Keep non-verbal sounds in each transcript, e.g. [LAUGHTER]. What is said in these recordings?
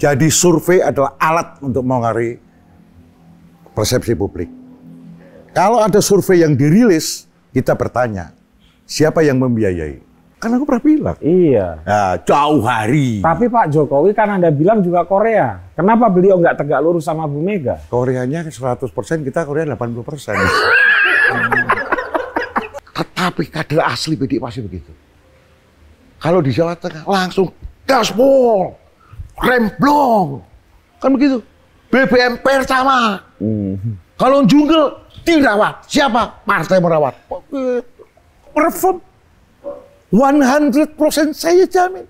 Jadi survei adalah alat untuk mengari persepsi publik. Kalau ada survei yang dirilis, kita bertanya, siapa yang membiayai? Kan aku pernah bilang. Iya. Nah, jauh hari. Tapi Pak Jokowi kan Anda bilang juga Korea. Kenapa beliau nggak tegak lurus sama Bu Mega? Koreanya 100%, kita Korea 80%. [LAUGHS] Tetapi kader asli PDIP pasti begitu. Kalau di Jawa Tengah langsung gaspol remblong. Kan begitu. BBM pertama. Hmm. Kalau jungle dirawat. Siapa? Partai merawat. Perform 100% saya jamin.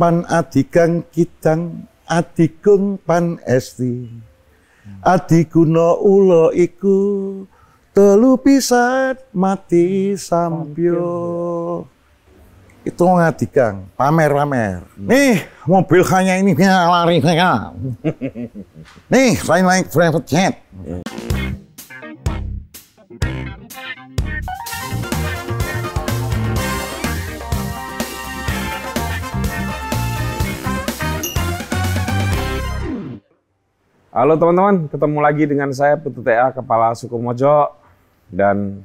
Pan adikang kidang adikung pan esti. Adikuno ulo iku telu pisat mati sampion itu ngadikan pamer-pamer. Nih, mobil hanya ini punya lari saya. Nih, saya naik private jet. Halo teman-teman, ketemu lagi dengan saya Putu TA Kepala Suku Mojo dan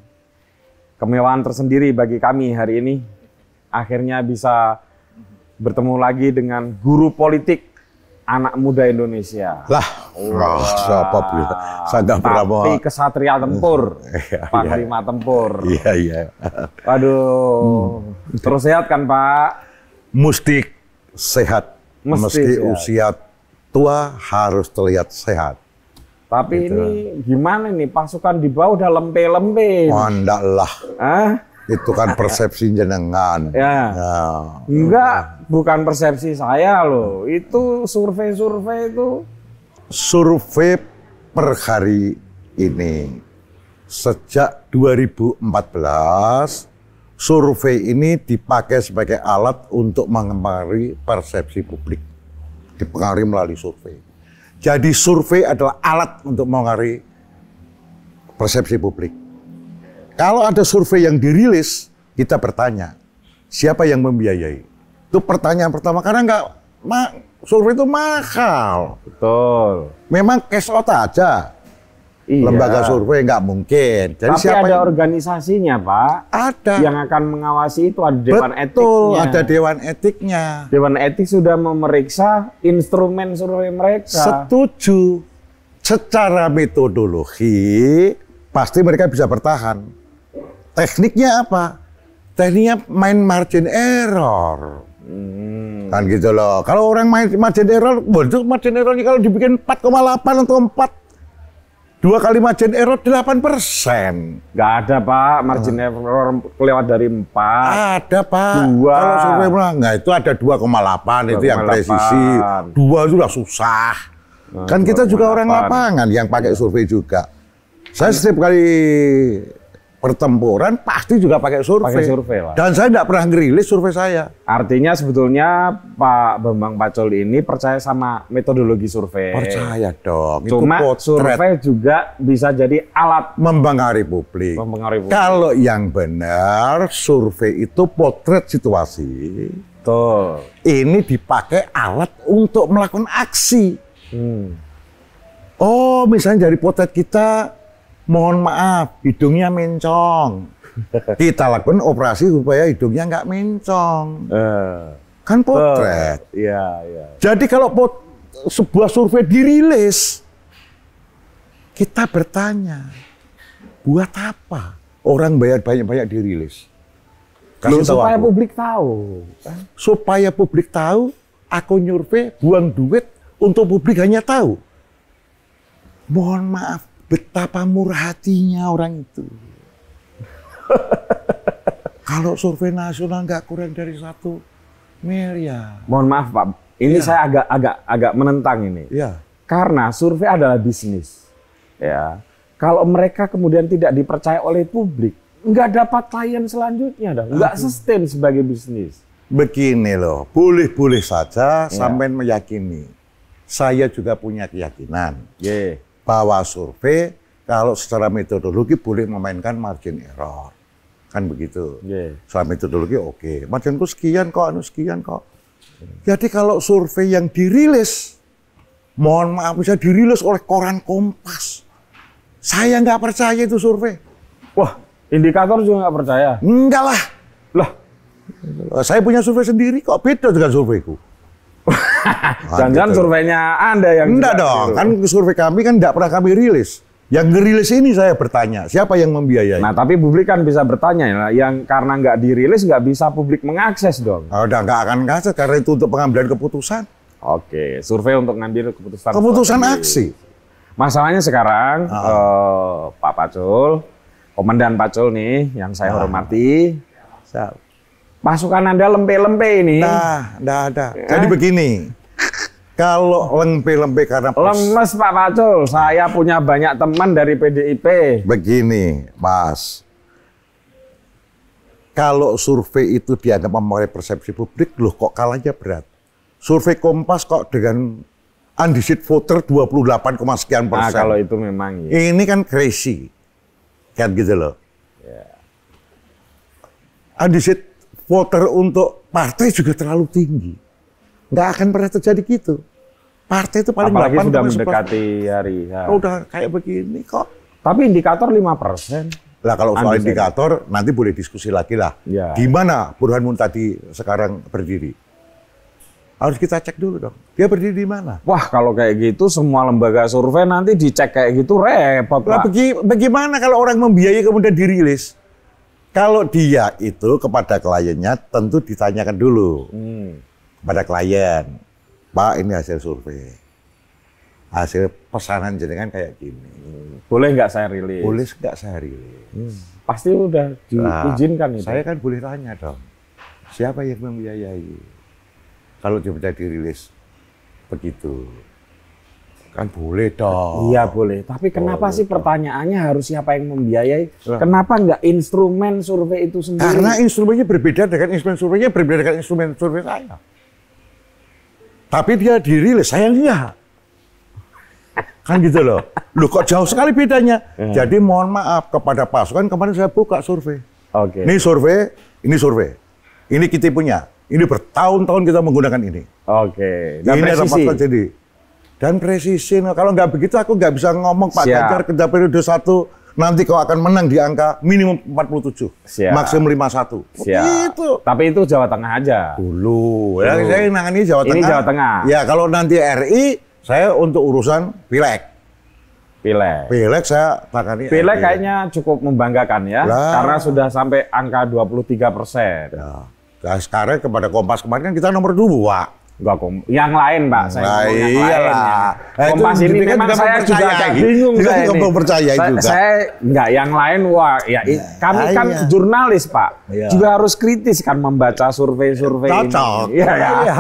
kemewahan tersendiri bagi kami hari ini akhirnya bisa bertemu lagi dengan guru politik anak muda Indonesia. Lah, oh, siapa pula? Saya pernah mau. Tapi kesatria tempur, [LAUGHS] iya, ya, Pak Lima tempur. Iya iya. Waduh, hmm. terus sehat kan Pak? Mesti sehat. Mesti, Mesti sehat. usia tua harus terlihat sehat. Tapi gitu. ini gimana nih pasukan di bawah udah lempe-lempe. Oh, lah itu kan persepsi jenengan. Ya. ya. Enggak, bukan persepsi saya loh. Itu survei-survei itu. Survei per hari ini. Sejak 2014, survei ini dipakai sebagai alat untuk mengemari persepsi publik. Dipengaruhi melalui survei. Jadi survei adalah alat untuk mengemari persepsi publik. Kalau ada survei yang dirilis, kita bertanya, siapa yang membiayai? Itu pertanyaan pertama karena enggak, ma, survei itu mahal. Betul. Memang cash out aja. Iya. Lembaga survei nggak mungkin. Jadi Tapi siapa ada yang... organisasinya, Pak. Ada. Yang akan mengawasi itu ada dewan Betul, etiknya. Betul, ada dewan etiknya. Dewan etik sudah memeriksa instrumen survei mereka. Setuju. Secara metodologi pasti mereka bisa bertahan tekniknya apa? Tekniknya main margin error. Hmm. Kan gitu loh. Kalau orang main margin error, bentuk margin errornya kalau dibikin 4,8 atau 4 dua kali margin error 8 persen. Gak ada pak, margin uh. error lewat dari 4. Ada pak. Dua. Kalau survei bilang nggak itu ada 2,8 itu yang presisi. Dua itu susah. Nah, kan kita juga 8. orang lapangan yang pakai survei juga. Saya iya. setiap kali pertempuran pasti juga pakai survei. Pakai survei lah. Dan saya tidak pernah ngerilis survei saya. Artinya sebetulnya Pak Bambang Pacul ini percaya sama metodologi survei. Percaya dong. Cuma itu survei juga bisa jadi alat mempengaruhi publik. Mempengaruhi publik. Kalau yang benar survei itu potret situasi. Betul. Ini dipakai alat untuk melakukan aksi. Hmm. Oh, misalnya dari potret kita mohon maaf hidungnya mencong [LAUGHS] kita lakukan operasi supaya hidungnya nggak mencong uh, kan potret uh, yeah, yeah. jadi kalau pot sebuah survei dirilis kita bertanya buat apa orang bayar banyak-banyak dirilis Kasih Loh, tahu supaya aku. publik tahu kan? supaya publik tahu aku nyurvei buang duit untuk publik hanya tahu mohon maaf betapa murah hatinya orang itu. [LAUGHS] Kalau survei nasional nggak kurang dari satu miliar. Mohon maaf Pak, ini ya. saya agak agak agak menentang ini. Ya. Karena survei adalah bisnis. Ya. Kalau mereka kemudian tidak dipercaya oleh publik, nggak dapat klien selanjutnya dong. Nggak sustain sebagai bisnis. Begini loh, boleh-boleh saja ya. sampai meyakini. Saya juga punya keyakinan. Yeah bahwa survei kalau secara metodologi boleh memainkan margin error. Kan begitu. Yeah. Soal metodologi oke. Okay. Marginku sekian kok, anu sekian kok. Jadi kalau survei yang dirilis, mohon maaf bisa dirilis oleh koran Kompas. Saya nggak percaya itu survei. Wah, indikator juga nggak percaya? Enggak lah. Lah, saya punya survei sendiri kok beda dengan surveiku. Jangan-jangan [LAUGHS] surveinya Anda yang Enggak dong, gitu. kan survei kami kan enggak pernah kami rilis. Yang ngerilis ini saya bertanya, siapa yang membiayai? Nah, tapi publik kan bisa bertanya ya, yang karena nggak dirilis nggak bisa publik mengakses dong. Oh, udah nggak akan ngakses karena itu untuk pengambilan keputusan. Oke, survei untuk ngambil keputusan. Keputusan aksi. Masalahnya sekarang uh eh, Pak Pacul, Komandan Pacul nih yang saya uh hormati. Siap Pasukan Anda lempe-lempe ini. Nah, enggak ada. Jadi eh? begini. Kalau lempe-lempe karena lemes Pak Pacul, saya punya banyak teman dari PDIP. Begini, Mas. Kalau survei itu dianggap memori persepsi publik, loh kok kalahnya berat. Survei Kompas kok dengan undecided voter 28, sekian nah, persen. Nah, kalau itu memang. Ya. Ini kan crazy. Kan gitu loh. Yeah. Undecided voter untuk partai juga terlalu tinggi. Nggak akan pernah terjadi gitu. Partai itu paling Apalagi 8 sudah mendekati hari. Ya. Kalau oh, udah kayak begini kok. Tapi indikator 5 persen. Lah kalau soal indikator nanti boleh diskusi lagi lah. Ya. Gimana mana tadi sekarang berdiri? Harus kita cek dulu dong. Dia berdiri di mana? Wah kalau kayak gitu semua lembaga survei nanti dicek kayak gitu repot. Lah bagi, bagaimana kalau orang membiayai kemudian dirilis? Kalau dia itu kepada kliennya tentu ditanyakan dulu hmm. kepada klien, Pak ini hasil survei, hasil pesanan jenengan kayak gini. Boleh nggak saya rilis? Boleh nggak saya rilis? Hmm. Pasti udah diizinkan nah, itu. Saya kan boleh tanya dong, siapa yang membiayai? Kalau dia dirilis begitu, Kan boleh dong. Iya boleh. Tapi kenapa boleh sih pertanyaannya harus siapa yang membiayai? Nah. Kenapa nggak instrumen survei itu sendiri? Karena instrumennya berbeda dengan instrumen surveinya berbeda dengan instrumen survei saya. Tapi dia dirilis, saya lihat Kan gitu loh. Loh kok jauh sekali bedanya. Iya. Jadi mohon maaf kepada pasukan kemarin saya buka survei. Oke. Okay. Ini survei, ini survei. Ini kita punya. Ini bertahun-tahun kita menggunakan ini. Oke. Okay. ini ada jadi dan presisi. Nah, kalau nggak begitu aku nggak bisa ngomong Pak Siap. Ganjar kerja periode satu nanti kau akan menang di angka minimum 47, Siap. maksimum 51. Siap. Itu. Tapi itu Jawa Tengah aja. Dulu. Ya, Dulu. saya nangani Jawa Ini Tengah. Jawa Tengah. Ya, kalau nanti RI saya untuk urusan pilek, pilek. Pilek saya ini. Pilek kayaknya cukup membanggakan ya, lah. karena sudah sampai angka 23 persen. Ya. Nah, sekarang kepada Kompas kemarin kan kita nomor dua. Enggak kom, yang lain pak. Saya ya. iya. nah, iya lah Ya. Kompas itu, ini memang juga saya juga agak bingung juga saya juga percaya juga. Saya enggak yang lain wah ya ya kami ya, kan ya. jurnalis pak, iya. juga harus kritis kan membaca survei-survei ini. Cocok. Iya ya. ya.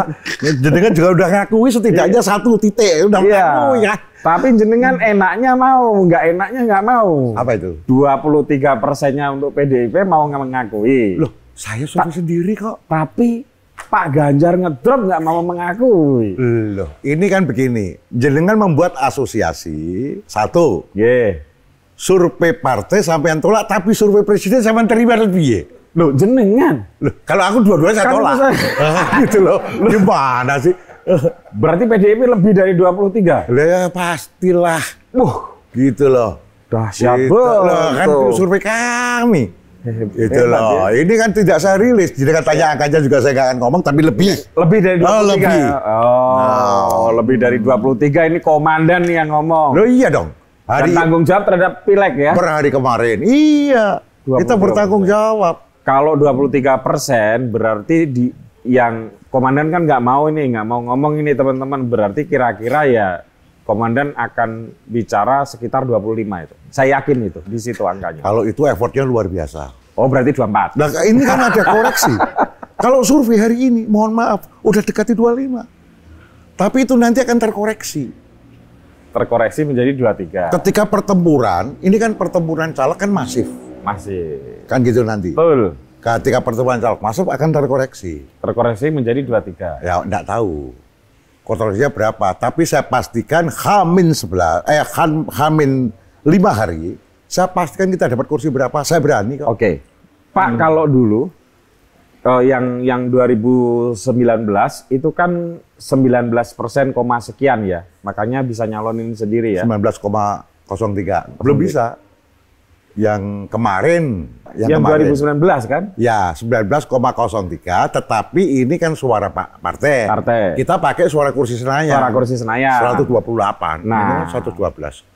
Jadi kan juga udah ngakui setidaknya iya. satu titik udah iya. ngakui ya. Tapi jenengan enaknya mau, enggak enaknya enggak mau. Apa itu? 23 persennya untuk PDIP mau mengakui. Loh, saya suka sendiri kok. Tapi Pak Ganjar ngedrop nggak mau mengakui. Loh, ini kan begini, jenengan membuat asosiasi satu. Yeah. Survei partai sampai yang tolak, tapi survei presiden sampai yang terima lebih. Loh, jenengan. Loh, kalau aku dua-duanya saya kan tolak. [LAUGHS] Ah, gitu loh. loh. Gimana sih? Berarti PDIP lebih dari 23? Ya pastilah. uh. gitu loh. Dahsyat gitu loh, kan survei kami itu loh. Ya. Ini kan tidak saya rilis. Jadi kan tanya iya. angkanya juga saya nggak akan ngomong, tapi lebih. Iya, lebih dari 23. Oh, lebih. Oh, nah. lebih dari 23 ini komandan yang ngomong. Loh iya dong. Hari Dan tanggung jawab terhadap pileg ya. Per hari kemarin. Iya. 20, kita bertanggung jawab. Kalau 23 persen berarti di yang komandan kan nggak mau ini, nggak mau ngomong ini teman-teman. Berarti kira-kira ya komandan akan bicara sekitar 25 itu. Saya yakin itu di situ angkanya. Kalau itu effortnya luar biasa. Oh berarti 24. Nah ini kan ada koreksi. [LAUGHS] Kalau survei hari ini, mohon maaf, udah dekati 25. Tapi itu nanti akan terkoreksi. Terkoreksi menjadi 23. Ketika pertempuran, ini kan pertempuran caleg kan masif. Masih. Kan gitu nanti. Betul. Ketika pertemuan caleg masuk akan terkoreksi. Terkoreksi menjadi 23. Ya, enggak tahu kotorannya berapa. Tapi saya pastikan Hamin sebelah, eh Hamin lima hari, saya pastikan kita dapat kursi berapa. Saya berani kok. Oke, okay. Pak hmm. kalau dulu uh, yang yang 2019 itu kan 19 persen koma sekian ya, makanya bisa nyalonin sendiri ya. 19,03 belum bisa yang kemarin yang, yang kemarin, 2019 kan? Ya, 19,03 tetapi ini kan suara Pak partai. Partai. Kita pakai suara kursi Senayan. Suara kursi Senayan. 128. Nah, ini 112.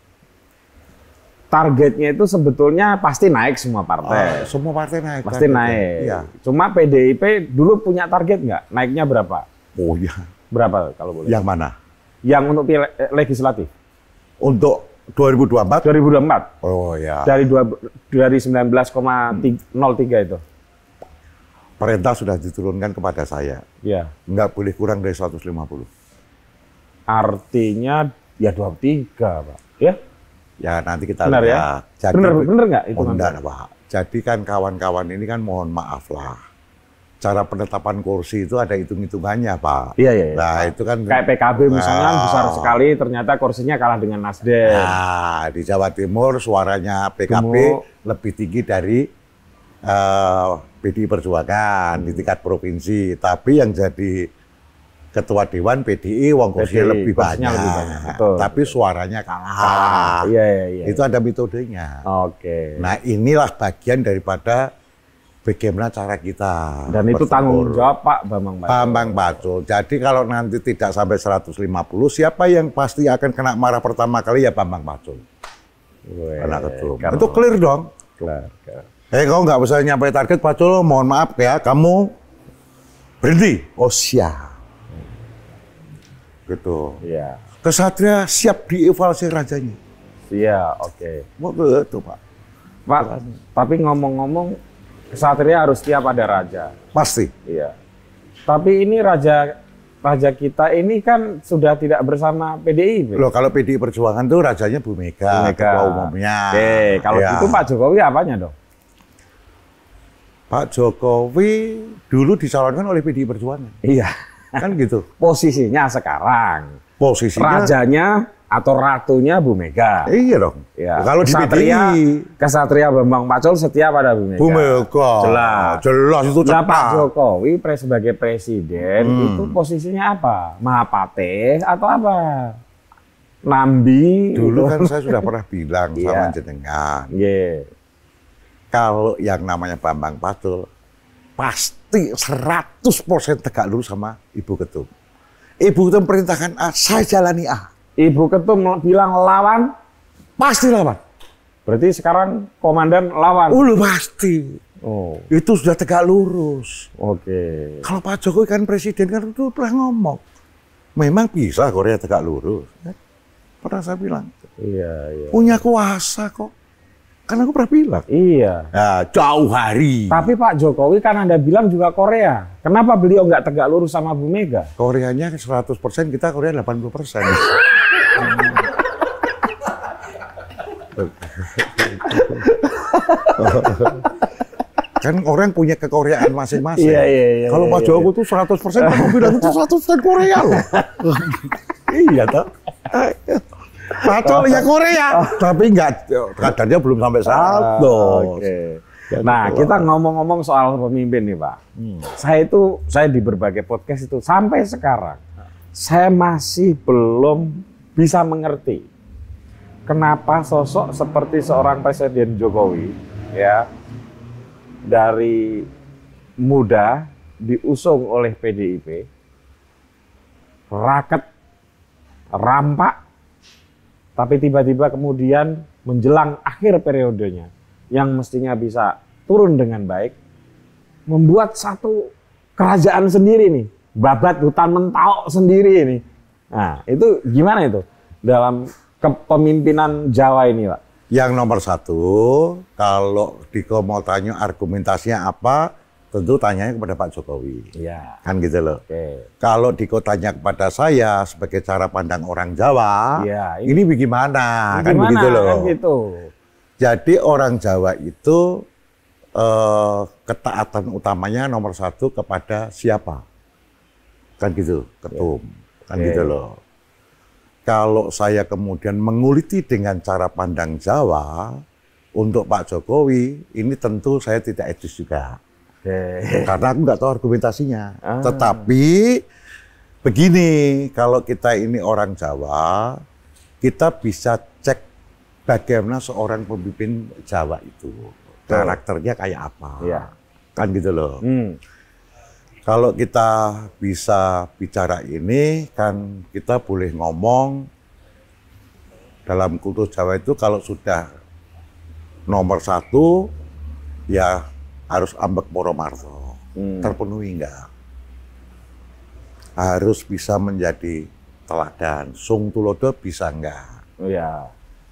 Targetnya itu sebetulnya pasti naik semua partai. Oh, semua partai naik. Pasti targetnya. naik. Ya. Cuma PDIP dulu punya target nggak? Naiknya berapa? Oh iya. Berapa kalau boleh? Yang mana? Yang untuk eh, legislatif. Untuk 2024? 2024. Oh ya. Dari dua, dari 19,03 itu. Perintah sudah diturunkan kepada saya. Iya. Enggak boleh kurang dari 150. Artinya ya 23, Pak. Ya. Ya nanti kita benar, ya? lihat. Ya? Jadi, benar, benar enggak itu? Oh, enggak, Pak. Jadi kan kawan-kawan ini kan mohon maaf lah cara penetapan kursi itu ada hitung-hitungannya, Pak. Iya, iya. Nah, Nah, itu kan kayak PKB nah. misalnya nah, besar sekali ternyata kursinya kalah dengan Nasdem. Nah, di Jawa Timur suaranya PKB lebih tinggi dari uh, eh, PDI Perjuangan hmm. di tingkat provinsi, tapi yang jadi ketua dewan PDI wong kursinya lebih banyak. lebih banyak. Betul. Tapi suaranya kalah. Ah, Iya, iya, iya. Itu ada metodenya. Oke. Okay. Nah, inilah bagian daripada bagaimana cara kita. Dan bertempur. itu tanggung jawab Pak Bambang Pacul. Bambang Pacul. Jadi kalau nanti tidak sampai 150, siapa yang pasti akan kena marah pertama kali ya Bambang Pacul. Wee, Anak ketum. Itu clear dong. Clear. Eh hey, kau nggak bisa nyampe target Pacul, mohon maaf ya, kamu berhenti. Oh siap. Gitu. Iya. Kesatria siap dievaluasi rajanya. Iya, oke. Okay. Mau gitu, Pak. Pak, tapi ngomong-ngomong Kesatria harus setiap ada raja. Pasti. Iya. Tapi ini raja raja kita ini kan sudah tidak bersama PDI. Loh kalau PDI Perjuangan tuh rajanya Bu Mega, Mega. ketua umumnya. Oke, kalau ya. itu Pak Jokowi apanya dong? Pak Jokowi dulu disalurkan oleh PDI Perjuangan. Iya. Kan gitu. Posisinya sekarang. Posisinya. Rajanya atau ratunya Bu Mega. Iya dong. Ya. Kalau di PDI. kesatria Bambang Pacul setia pada Bu Mega. Bu Mega. Jelas. Jelas itu cepat. Nah, Pak Jokowi pres sebagai presiden hmm. itu posisinya apa? Mahapate atau apa? Nambi. Dulu kan saya sudah pernah bilang [LAUGHS] iya. sama yeah. jenengan. Yeah. Kalau yang namanya Bambang Pacul pasti 100% tegak lurus sama Ibu Ketum. Ibu Ketum perintahkan A, ah, saya jalani A. Ah. Ibu Ketum bilang lawan, pasti lawan. Berarti sekarang komandan lawan. Ulu oh, pasti. Oh. Itu sudah tegak lurus. Oke. Okay. Kalau Pak Jokowi kan presiden kan itu pernah ngomong. Memang bisa Korea tegak lurus. Ya, pernah saya bilang. Iya, iya. Punya kuasa kok. Karena aku pernah bilang. Iya. Nah, jauh hari. Tapi Pak Jokowi kan Anda bilang juga Korea. Kenapa beliau nggak tegak lurus sama Bu Mega? Koreanya 100%, kita Korea 80%. [LAUGHS] [LAUGHS] kan orang punya kekoreaan masing-masing. Iya, iya, iya, Kalau Pak iya, iya. Joko tuh 100 persen, Pak Bobi itu tuh 100 persen Korea loh. [LAUGHS] iya toh. Pacol ya Korea, tapi enggak kadarnya belum sampai ah, satu. Okay. Nah, kita ngomong-ngomong soal pemimpin nih, Pak. Hmm. Saya itu saya di berbagai podcast itu sampai sekarang saya masih belum bisa mengerti kenapa sosok seperti seorang Presiden Jokowi ya dari muda diusung oleh PDIP raket rampak tapi tiba-tiba kemudian menjelang akhir periodenya yang mestinya bisa turun dengan baik membuat satu kerajaan sendiri nih babat hutan mentaok sendiri ini Nah, itu gimana itu dalam kepemimpinan Jawa ini, Pak? Yang nomor satu, kalau Diko mau tanya argumentasinya apa, tentu tanyanya kepada Pak Jokowi. Iya. Kan gitu loh. Oke. Kalau Diko tanya kepada saya sebagai cara pandang orang Jawa, ya, ini, ini bagaimana? Ini kan gimana, begitu loh. Kan gitu. Jadi orang Jawa itu eh, ketaatan utamanya nomor satu kepada siapa? Kan gitu, ketum. Ya kan okay. gitu loh. Kalau saya kemudian menguliti dengan cara pandang Jawa untuk Pak Jokowi, ini tentu saya tidak etis juga. Okay. Karena aku nggak tahu argumentasinya. Ah. Tetapi begini, kalau kita ini orang Jawa, kita bisa cek bagaimana seorang pemimpin Jawa itu karakternya kayak apa, Yeah. kan gitu loh. Hmm. Kalau kita bisa bicara ini kan kita boleh ngomong dalam kultur Jawa itu kalau sudah nomor satu ya harus ambek Moromarto. Hmm. Terpenuhi enggak? Harus bisa menjadi teladan. Sung Tulodo bisa enggak? Iya.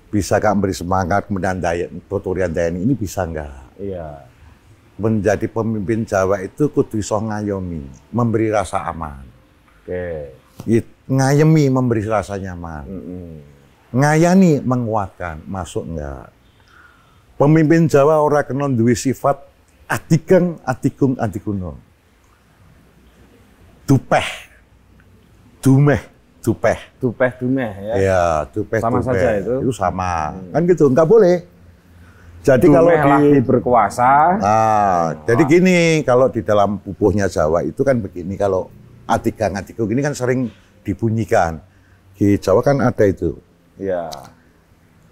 Bisa kan beri semangat kemudian daya, tutorial daya ini bisa enggak? Iya menjadi pemimpin Jawa itu kudu iso ngayomi, memberi rasa aman. Oke. Okay. Ngayomi memberi rasa nyaman. Mm -hmm. Ngayani menguatkan, masuk enggak. Pemimpin Jawa ora kena duwe sifat adikeng, adikung, adikuno. Dupeh. Dumeh, dupeh. Dupeh, dumeh ya. Iya, dupeh, sama dupeh. saja itu. Itu sama. Hmm. Kan gitu, enggak boleh. Jadi kalau di berkuasa. Ah, jadi gini, kalau di dalam pupuhnya Jawa itu kan begini kalau atika ngatiku gini kan sering dibunyikan. Di Jawa kan ada itu. Iya.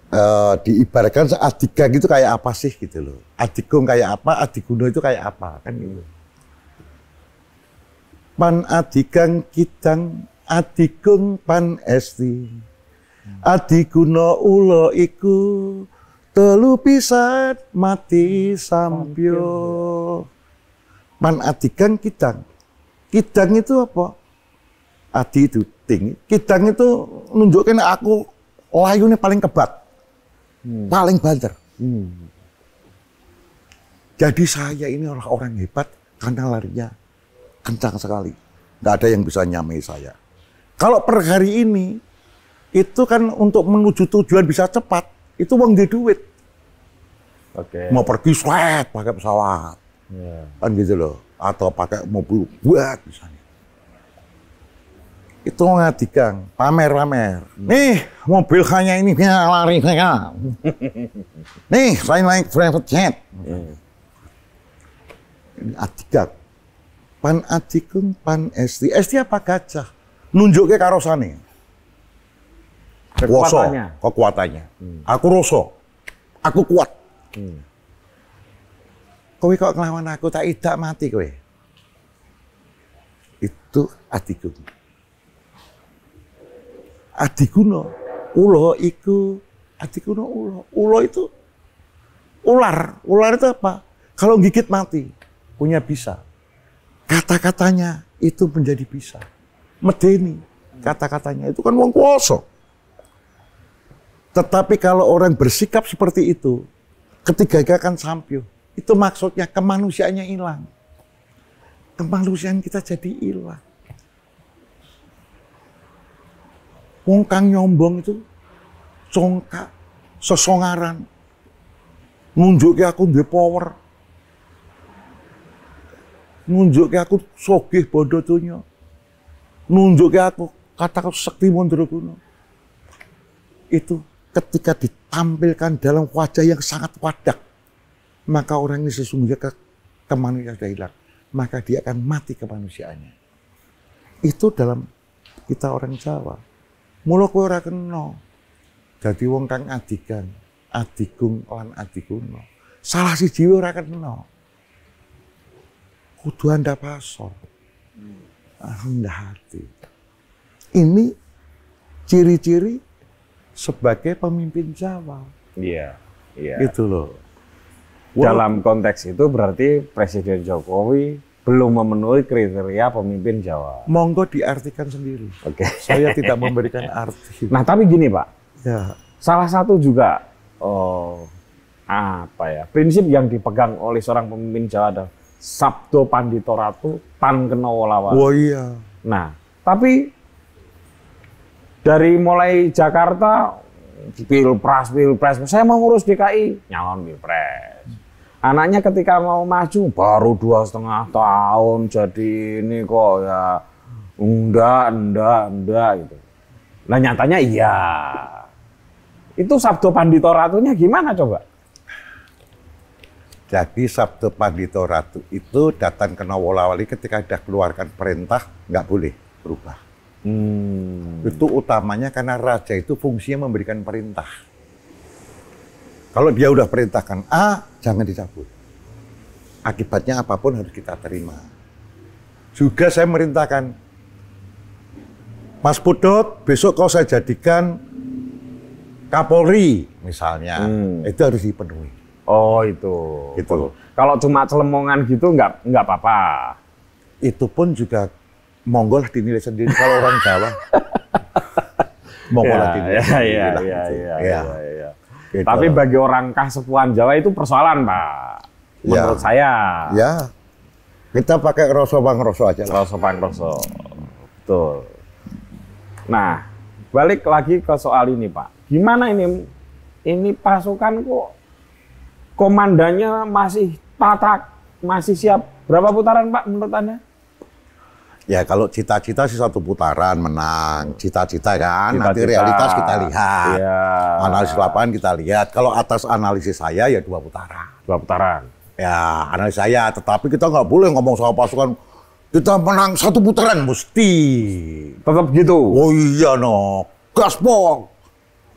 Uh, diibaratkan adika gitu kayak apa sih gitu loh. Adikung kayak apa, adikuno itu kayak apa kan gitu. Pan adikang kidang adikung pan esti. Adikuno ulo iku telu pisat mati sampio. man atikan kidang kidang itu apa adi itu tinggi. kidang itu nunjukin aku layunya paling kebat hmm. paling banter hmm. jadi saya ini orang-orang hebat karena larinya kencang sekali nggak ada yang bisa nyamai saya kalau per hari ini itu kan untuk menuju tujuan bisa cepat itu uang dia duit. Okay. Mau pergi swet pakai pesawat. Yeah. Kan gitu loh. Atau pakai mobil buat misalnya. Itu kang pamer-pamer. Hmm. Nih, mobil hanya ini dia ya, lari saya. Ya. [LAUGHS] Nih, saya naik private jet. Iya. Ini atikat, Pan adikun, pan esti. Esti apa gajah? Nunjuknya karosane. Kuoso, oh, kekuatannya. Hmm. Aku roso. Aku kuat. Hmm. Kowe kok ngelawan aku tak idak mati kowe. Itu adikku no ulo iku no ulo. Ulo itu ular. Ular itu apa? Kalau gigit mati punya bisa. Kata-katanya itu menjadi bisa. Medeni kata-katanya itu kan wong kuasa tetapi kalau orang bersikap seperti itu, ketiganya akan sampio. Itu maksudnya kemanusiaannya hilang. Kemanusiaan kita jadi hilang. Wong kang nyombong itu congkak, sesongaran, nunjuk aku di power. Nunjuk aku sogih bodoh tunyo. Nunjuk aku kata sakti kuno. Itu ketika ditampilkan dalam wajah yang sangat wadak, maka orang ini sesungguhnya ke kemanusiaan sudah hilang. Maka dia akan mati kemanusiaannya. Itu dalam kita orang Jawa. Mula kowe ora kena. Dadi wong kang adikan, adikung lan adikuno. Salah siji ora kena. Kudu anda pasor. Rendah ah, hati. Ini ciri-ciri sebagai pemimpin Jawa. Iya. Iya. Itu loh. Dalam konteks itu berarti Presiden Jokowi belum memenuhi kriteria pemimpin Jawa. Monggo diartikan sendiri. Oke. Okay. Saya tidak memberikan arti. [LAUGHS] Nah, tapi gini, Pak. Ya. Salah satu juga oh apa ya? Prinsip yang dipegang oleh seorang pemimpin Jawa adalah Sabdo Panditoratu Tan Kenowo Oh iya. Nah, tapi dari mulai Jakarta pilpres pilpres saya mau ngurus DKI nyalon pilpres anaknya ketika mau maju baru dua setengah tahun jadi ini kok ya enggak enggak enggak gitu nah nyatanya iya itu Sabdo Pandito Ratunya gimana coba jadi Sabdo Pandito Ratu itu datang ke Nawolawali ketika sudah keluarkan perintah nggak boleh berubah Hmm. Itu utamanya karena raja itu fungsinya memberikan perintah. Kalau dia udah perintahkan A, jangan dicabut. Akibatnya apapun harus kita terima. Juga saya merintahkan, Mas Pudot, besok kau saya jadikan Kapolri misalnya, hmm. itu harus dipenuhi. Oh itu. Itu. Kalau cuma celemongan gitu nggak nggak apa-apa. Itu pun juga monggo lah dinilai sendiri kalau orang Jawa. [LAUGHS] monggo lah ya, dinilai ya, sendiri ya, lah. Ya, gitu. ya, ya. ya, ya, ya. Gitu. Tapi bagi orang Kasepuan Jawa itu persoalan, Pak. Menurut ya. saya. Ya. Kita pakai roso bang roso aja. Lah. bang roso. Betul. Nah, balik lagi ke soal ini, Pak. Gimana ini? Ini pasukan kok komandannya masih tatak, masih siap. Berapa putaran, Pak, menurut Anda? Ya kalau cita-cita sih satu putaran menang, cita-cita kan. Cita -cita. Nanti realitas kita lihat, ya. analisis lapangan kita lihat. Kalau atas analisis saya ya dua putaran. Dua putaran. Ya analisis saya, tetapi kita nggak boleh ngomong soal pasukan. Kita menang satu putaran mesti. Tetap gitu. Oh iya no, gaspol,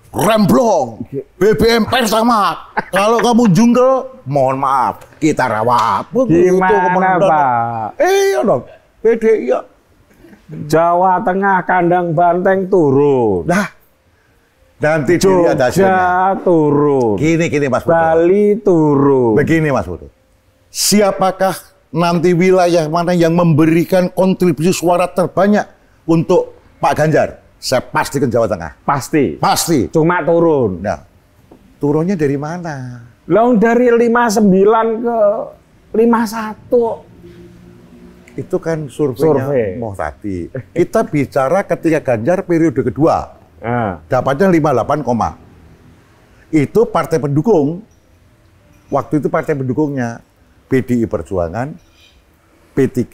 remblong, BBM per sama. kalau kamu jungle, mohon maaf, kita rawat. Gimana Pak? Eh, iya dong. PDI ya. Jawa Tengah kandang banteng turun. Nah, nanti Jogja ada hasilnya. turun. Gini gini Mas Budi. Bali turun. Begini Mas Budi. Siapakah nanti wilayah mana yang memberikan kontribusi suara terbanyak untuk Pak Ganjar? Saya pasti ke Jawa Tengah. Pasti. Pasti. Cuma turun. Nah, turunnya dari mana? Lalu dari 59 ke 51 itu kan surveinya Survei. Mohtadi. Kita bicara ketika Ganjar periode kedua, ah. dapatnya 58 koma. Itu partai pendukung, waktu itu partai pendukungnya PDI Perjuangan, P3,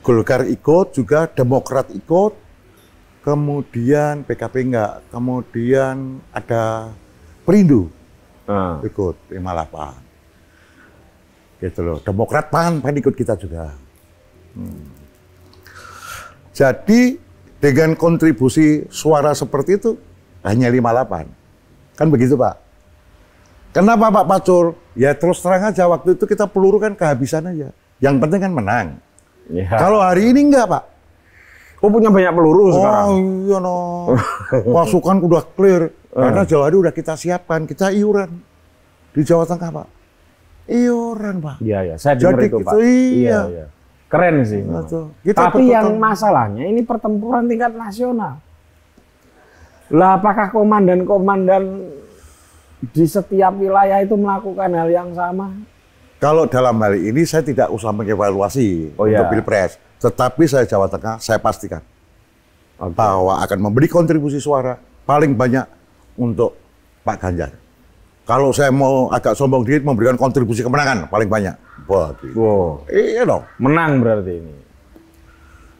Golkar ikut, juga Demokrat ikut, kemudian PKP enggak, kemudian ada Perindu ah. ikut 58. Gitu loh. Demokrat pan, pan ikut kita juga. Hmm. Jadi dengan kontribusi suara seperti itu hanya 58. Kan begitu Pak. Kenapa Pak Pacur? Ya terus terang aja waktu itu kita peluru kan kehabisan aja. Yang penting kan menang. Ya. Kalau hari ini enggak Pak. Kok punya banyak peluru oh, sekarang? Oh iya no. [LAUGHS] Pasukan udah clear. Karena eh. Jawa hari udah kita siapkan. Kita iuran. Di Jawa Tengah Pak. Iya, pak iya iya saya dengar itu gitu. pak iya. iya. iya, keren sih iya, gitu, tapi betul yang masalahnya ini pertempuran tingkat nasional lah apakah komandan-komandan di setiap wilayah itu melakukan hal yang sama kalau dalam hal ini saya tidak usah mengevaluasi oh, untuk iya. pilpres tetapi saya Jawa Tengah saya pastikan okay. bahwa akan memberi kontribusi suara paling banyak untuk Pak Ganjar kalau saya mau agak sombong dikit memberikan kontribusi kemenangan paling banyak. Wah, wow. iya dong. Menang berarti ini.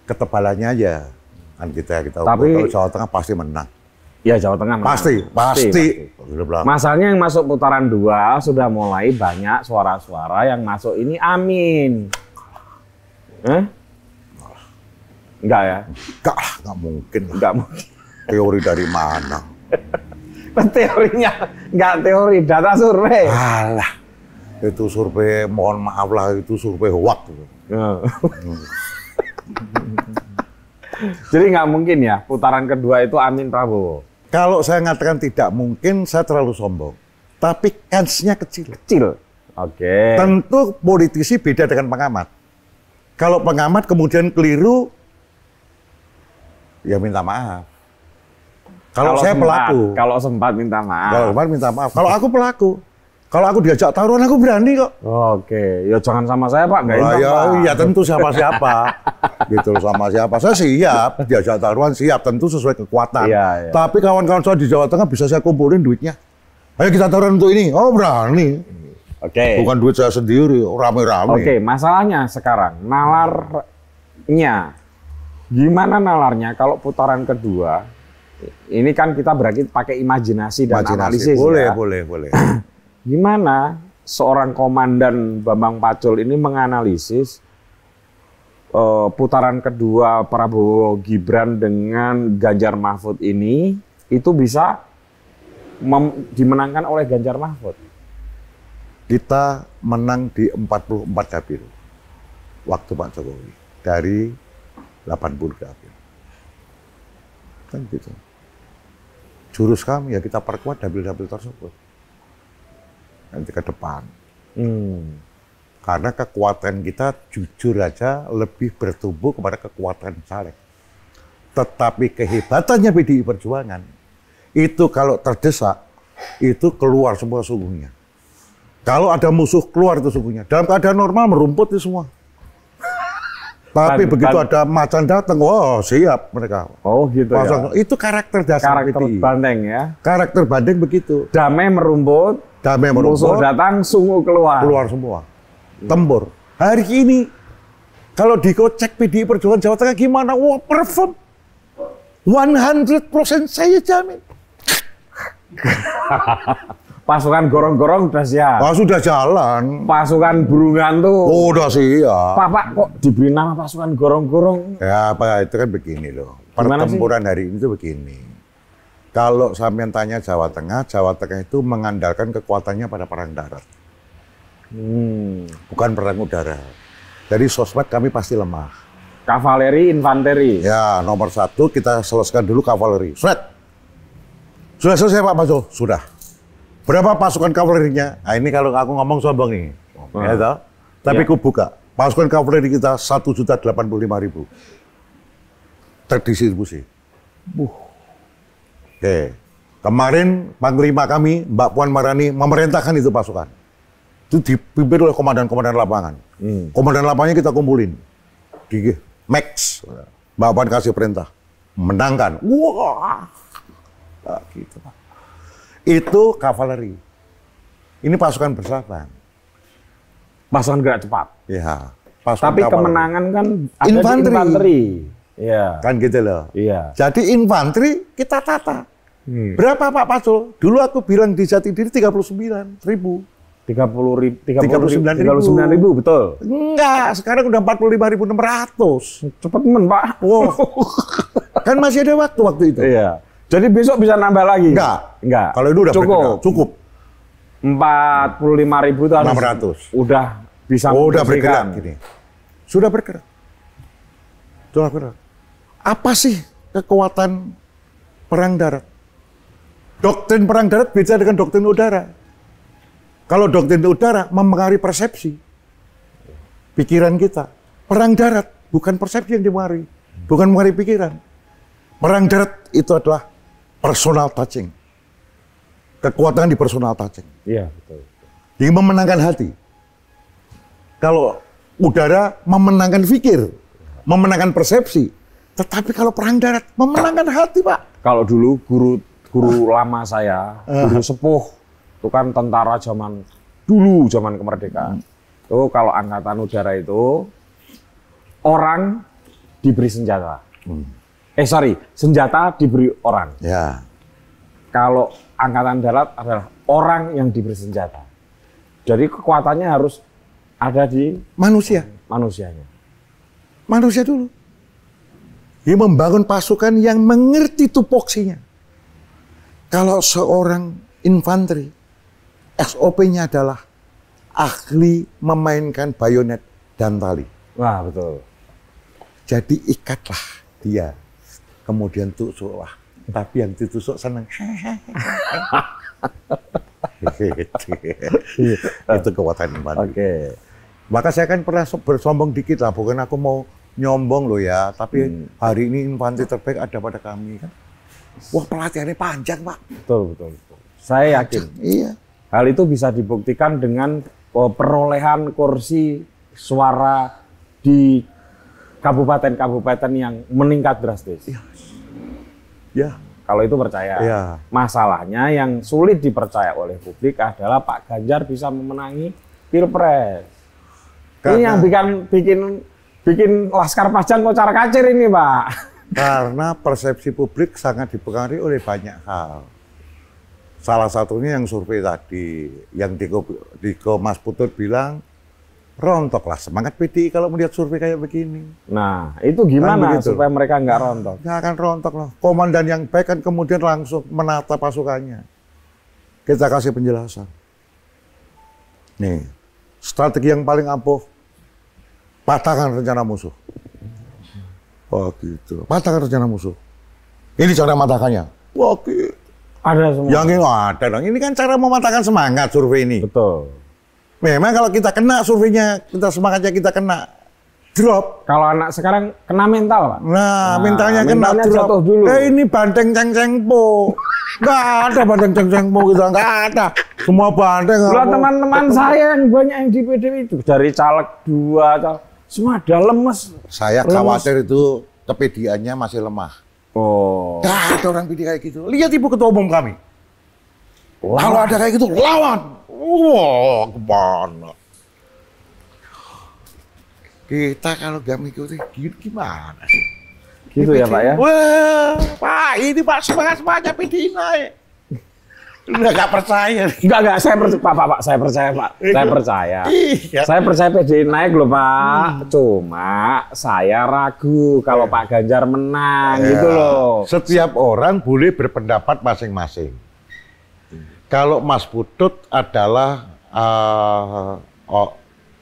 Ketebalannya aja kan kita kita. Tapi kalau Jawa Tengah pasti menang. Iya Jawa Tengah menang. Pasti, pasti. pasti. Masalahnya yang masuk putaran dua sudah mulai banyak suara-suara yang masuk ini Amin. Eh? Enggak ya? Enggak enggak mungkin. Enggak mungkin. Teori dari mana? [LAUGHS] teorinya nggak teori data survei alah itu survei mohon maaf lah itu survei hoax. ya. jadi nggak mungkin ya putaran kedua itu Amin Prabowo kalau saya mengatakan tidak mungkin saya terlalu sombong tapi kansnya kecil kecil oke okay. tentu politisi beda dengan pengamat kalau pengamat kemudian keliru ya minta maaf kalau, saya sempat, pelaku. Kalau sempat minta maaf. Kalau sempat minta maaf. Kalau aku pelaku. Kalau aku diajak taruhan aku berani kok. Oke, ya jangan sama saya Pak, enggak nah, ya, iya tentu siapa siapa. [LAUGHS] gitu sama siapa. Saya siap diajak taruhan, siap tentu sesuai kekuatan. Iya, iya. Tapi kawan-kawan saya di Jawa Tengah bisa saya kumpulin duitnya. Ayo kita taruhan untuk ini. Oh, berani. Oke. Bukan duit saya sendiri, rame-rame. Oke, masalahnya sekarang nalarnya gimana nalarnya kalau putaran kedua ini kan kita berarti pakai imajinasi dan imajinasi. analisis boleh, ya. Boleh, boleh, boleh. [CLEARS THROAT] Gimana seorang komandan Bambang Pacul ini menganalisis uh, putaran kedua Prabowo Gibran dengan Ganjar Mahfud ini itu bisa dimenangkan oleh Ganjar Mahfud. Kita menang di 44 dapil waktu Pak Jokowi dari 80 dapil. Kan gitu jurus kami ya kita perkuat double-double tersebut nanti ke depan. Hmm. Karena kekuatan kita jujur aja lebih bertumbuh kepada kekuatan caleg. Tetapi kehebatannya PDI Perjuangan itu kalau terdesak itu keluar semua sungguhnya. Kalau ada musuh keluar itu sungguhnya. Dalam keadaan normal merumput itu semua. Tapi Tan, begitu kan. ada macan datang, oh siap mereka. Oh gitu Pasang. ya. Itu karakter dasar Karakter banteng ya. Karakter banteng begitu. Damai merumput. Damai merumput. Musuh datang, sungguh keluar. Keluar semua. Ya. Tempur. Hari ini kalau dikocek PDI Perjuangan Jawa Tengah gimana? Wah, perform. 100% saya jamin. [LAUGHS] Pasukan gorong-gorong sudah siap. Pas sudah jalan. Pasukan burungan tuh. Oh, udah siap. Ya. Pak, Pak, kok diberi nama pasukan gorong-gorong? Ya, Pak, itu kan begini loh. Pertempuran hari ini tuh begini. Kalau sampean tanya Jawa Tengah, Jawa Tengah itu mengandalkan kekuatannya pada perang darat. Hmm. Bukan perang udara. Jadi sosmed kami pasti lemah. Kavaleri, infanteri. Ya, nomor satu kita selesaikan dulu kavaleri. Sudah. Sudah selesai Pak Masjo? Sudah. Berapa pasukan kavalerinya? Nah, ini kalau aku ngomong sombong nih. Ah. Oh. Ya, toh? Tapi ya. aku buka. Pasukan kavaleri kita 1.085.000. Terdistribusi. Uh. Oke. Kemarin Panglima kami, Mbak Puan Marani, memerintahkan itu pasukan. Itu dipimpin oleh komandan-komandan lapangan. Hmm. Komandan lapangannya kita kumpulin. Di Max. Mbak Puan kasih perintah. Menangkan. Wah. Nah, gitu, Pak itu kavaleri. Ini pasukan berselatan. Pasukan gerak cepat. Iya. Tapi kavaleri. kemenangan kan ada infanteri. Iya. Kan gitu loh. Iya. Jadi infanteri kita tata. Hmm. Berapa Pak Pasul? Dulu aku bilang di jati diri 39 ribu. 30 ribu, 39 ribu. 39 ribu, betul? Enggak, sekarang udah 45 ribu 600. Cepet men, Pak. Wow. [LAUGHS] kan masih ada waktu waktu itu. Iya. Jadi besok bisa nambah lagi? Enggak. Enggak. Kalau itu udah cukup. Berkenal. Cukup. 45 ribu itu harus 600. udah bisa oh, udah bergerak gini. Sudah bergerak. Sudah bergerak. Apa sih kekuatan perang darat? Doktrin perang darat beda dengan doktrin udara. Kalau doktrin udara mempengaruhi persepsi pikiran kita. Perang darat bukan persepsi yang dimengaruhi. bukan mengaruhi pikiran. Perang darat itu adalah personal touching. Kekuatan di personal touching. Iya, betul. Jadi memenangkan hati. Kalau udara memenangkan pikir, memenangkan persepsi. Tetapi kalau perang darat memenangkan hati, Pak. Kalau dulu guru guru lama saya, eh. guru sepuh, itu kan tentara zaman dulu, zaman kemerdekaan. Hmm. Itu kalau angkatan udara itu orang diberi senjata. Hmm eh sorry senjata diberi orang. Ya. Kalau angkatan darat adalah orang yang diberi senjata. Jadi kekuatannya harus ada di manusia. Manusianya. Manusia dulu. Dia membangun pasukan yang mengerti tupoksinya. Kalau seorang infanteri, SOP-nya adalah ahli memainkan bayonet dan tali. Wah, betul. Jadi ikatlah dia kemudian tusuk wah tapi yang ditusuk seneng [LAUGHS] itu kekuatan iman oke okay. maka saya kan pernah bersombong dikit lah bukan aku mau nyombong loh ya tapi hmm. hari ini infanti terbaik ada pada kami kan wah pelatihannya panjang pak betul betul, betul. saya yakin panjang, iya hal itu bisa dibuktikan dengan eh, perolehan kursi suara di kabupaten-kabupaten yang meningkat drastis. Ya, Ya. Kalau itu percaya. Ya. Masalahnya yang sulit dipercaya oleh publik adalah Pak Ganjar bisa memenangi Pilpres. Karena, ini yang bikin bikin bikin Laskar Pajang kocar kacir ini, Pak. Karena persepsi publik sangat dipengaruhi oleh banyak hal. Salah satunya yang survei tadi, yang Diko, Diko Mas Putut bilang rontoklah semangat PDI kalau melihat survei kayak begini. Nah, itu gimana kan supaya mereka nggak rontok? Nggak akan rontok loh. Komandan yang baik kan kemudian langsung menata pasukannya. Kita kasih penjelasan. Nih, strategi yang paling ampuh, patahkan rencana musuh. Oh gitu. Patahkan rencana musuh. Ini cara matahkannya. Wah oh, gitu. Ada semua. Yang ini oh, ada dong. Ini kan cara mematahkan semangat survei ini. Betul. Memang kalau kita kena surveinya, kita semangatnya kita kena drop. Kalau anak sekarang kena mental, Pak. Nah, nah mentalnya, mentalnya kena drop. Jatuh dulu. Eh, ini banteng po. Enggak ada banteng po kita, enggak ada. Semua banteng. Lah teman-teman saya yang banyak yang di PDW itu dari caleg dua, caleg, semua ada lemes. Saya lemes. khawatir itu kepediannya masih lemah. Oh. Enggak ada orang PD kayak gitu. Lihat ibu ketua umum kami. Lawan. Kalau ada kayak gitu, lawan. Wah, kemana? Kita kalau gak mengikuti gimana sih? Gitu ya Pak ya? Wah, Pak ini Pak semangat semangat PD naik. Udah gak percaya. Enggak, enggak. Saya percaya, Pak, Pak, Pak. Saya percaya, Pak. Saya iya. percaya. Iya. Saya percaya PDI naik loh, Pak. Hmm. Cuma saya ragu kalau iya. Pak Ganjar menang iya. gitu loh. Setiap orang boleh berpendapat masing-masing. Kalau Mas Putut adalah uh,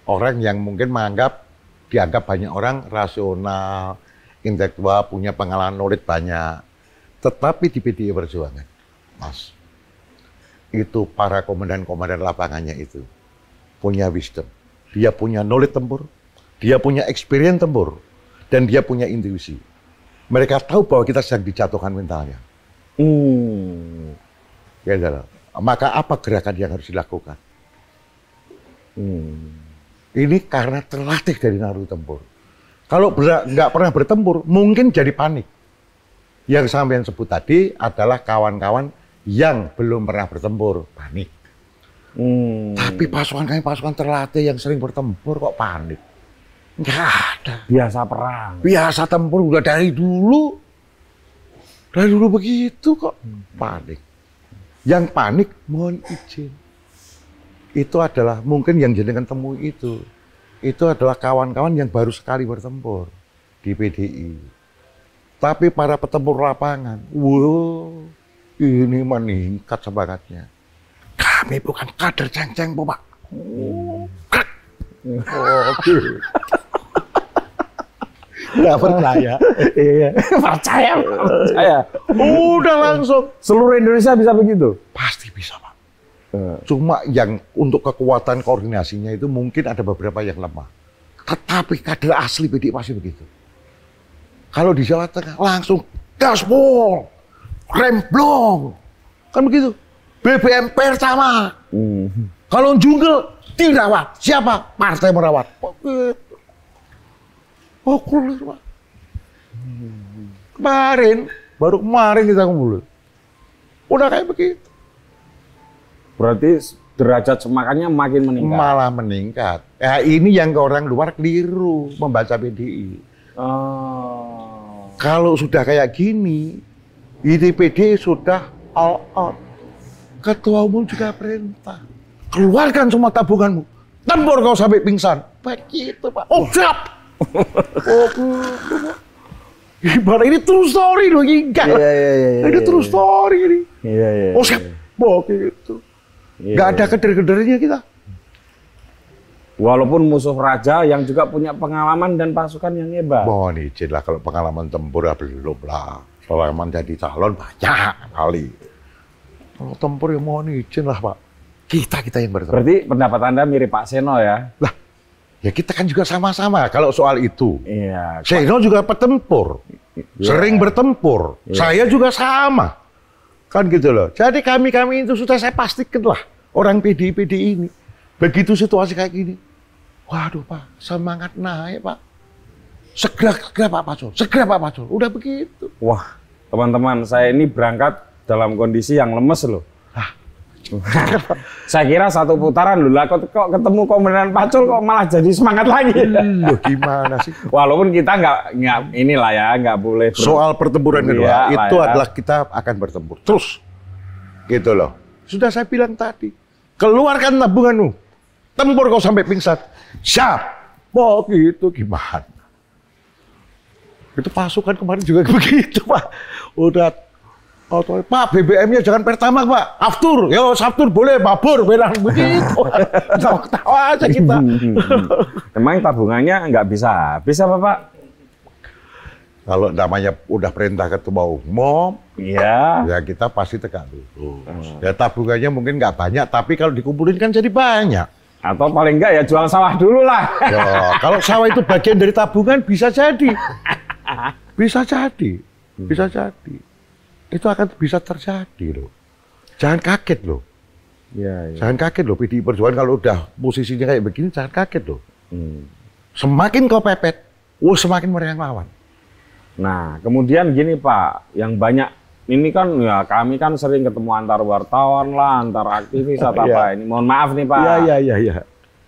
orang yang mungkin menganggap dianggap banyak orang rasional, intelektual, punya pengalaman nolit banyak. Tetapi di PDI Perjuangan, Mas, itu para komandan-komandan lapangannya itu punya wisdom. Dia punya nolit tempur, dia punya experience tempur, dan dia punya intuisi. Mereka tahu bahwa kita sedang dijatuhkan mentalnya. Hmm. Ya, enggak. Maka apa gerakan yang harus dilakukan? Hmm. Ini karena terlatih dari naruh tempur. Kalau nggak pernah bertempur, mungkin jadi panik. Yang yang sebut tadi adalah kawan-kawan yang belum pernah bertempur, panik. Hmm. Tapi pasukan kami pasukan terlatih yang sering bertempur kok panik. Nggak ada. Biasa perang. Biasa tempur udah dari dulu. Dari dulu begitu kok hmm. panik. Yang panik mohon izin. Itu adalah mungkin yang jenengan temui itu. Itu adalah kawan-kawan yang baru sekali bertempur di PDI. Tapi para petempur lapangan, wow, ini meningkat semangatnya. Kami bukan kader ceng-ceng, Pak. Oh, Oke. [LAUGHS] nggak percaya [LAUGHS] iya, iya. [LAUGHS] percaya percaya udah langsung seluruh Indonesia bisa begitu pasti bisa pak eh. cuma yang untuk kekuatan koordinasinya itu mungkin ada beberapa yang lemah tetapi kader asli PDI pasti begitu kalau di Jawa Tengah langsung gaspol remblong kan begitu BBM pertama mm. kalau jungle tidak pak siapa partai merawat Oh, semua. Kemarin, baru kemarin kita kumpul. Udah kayak begitu. Berarti derajat semakannya makin meningkat. Malah meningkat. Ya, ini yang ke orang luar keliru membaca PDI. Oh. Kalau sudah kayak gini, PDI sudah all out. Ketua umum juga perintah. Keluarkan semua tabunganmu. Tempur kau sampai pingsan. Begitu Pak. Oh, siap. Ibarat ini true story loh, enggak. Iya, iya, iya. iya ini iya, true iya. story ini. Iya, iya. Oh, siap. Bok gitu. Iya, Gak ada keder-kedernya kita. Walaupun musuh raja yang juga punya pengalaman dan pasukan yang hebat. Mohon izin lah kalau pengalaman tempur ya belum lah. Pengalaman jadi calon banyak kali. Kalau tempur ya mohon izin lah Pak. Kita kita yang bertemu. Berarti pendapat Anda mirip Pak Seno ya? Lah Ya kita kan juga sama-sama kalau soal itu. Iya. Seno juga petempur, iya. sering bertempur. Iya. Saya juga sama, kan gitu loh. Jadi kami kami itu sudah saya pastikan lah orang PDI PDI ini. Begitu situasi kayak gini, waduh pak, semangat naik pak. Segera segera Pak Pacul, segera Pak Pacul. Udah begitu. Wah, teman-teman saya ini berangkat dalam kondisi yang lemes loh. [LAUGHS] saya kira satu putaran dulu lah kok, ketemu komandan pacul kok malah jadi semangat lagi hmm, loh gimana sih [LAUGHS] walaupun kita nggak nggak inilah ya nggak boleh ber- soal pertempuran kedua ya, itu ya. adalah kita akan bertempur terus gitu loh sudah saya bilang tadi keluarkan tabunganmu tempur kau sampai pingsan siap Oh gitu gimana itu pasukan kemarin juga [LAUGHS] begitu pak udah Oh, Pak BBM-nya jangan pertama Pak, aftur, ya aftur boleh, babur, bilang begitu. [LAUGHS] Ketawa aja kita. Hmm, hmm, hmm, Emang tabungannya nggak bisa bisa apa Pak? Kalau namanya udah perintah ketua umum, ya, ya kita pasti tegak dulu. Hmm. Ya tabungannya mungkin nggak banyak, tapi kalau dikumpulin kan jadi banyak. Atau paling nggak ya jual sawah dulu lah. Ya, kalau sawah itu bagian dari tabungan bisa jadi. [LAUGHS] Bisa jadi. Bisa jadi itu akan bisa terjadi loh. Jangan kaget loh. Ya, ya. Jangan kaget loh PDI Perjuangan kalau udah posisinya kayak begini jangan kaget loh. Hmm. Semakin kau pepet, oh semakin mereka lawan. Nah, kemudian gini Pak, yang banyak ini kan ya kami kan sering ketemu antar wartawan lah, antar aktivis [LAUGHS] atau apa iya. ini. Mohon maaf nih Pak. Iya, iya, iya, iya.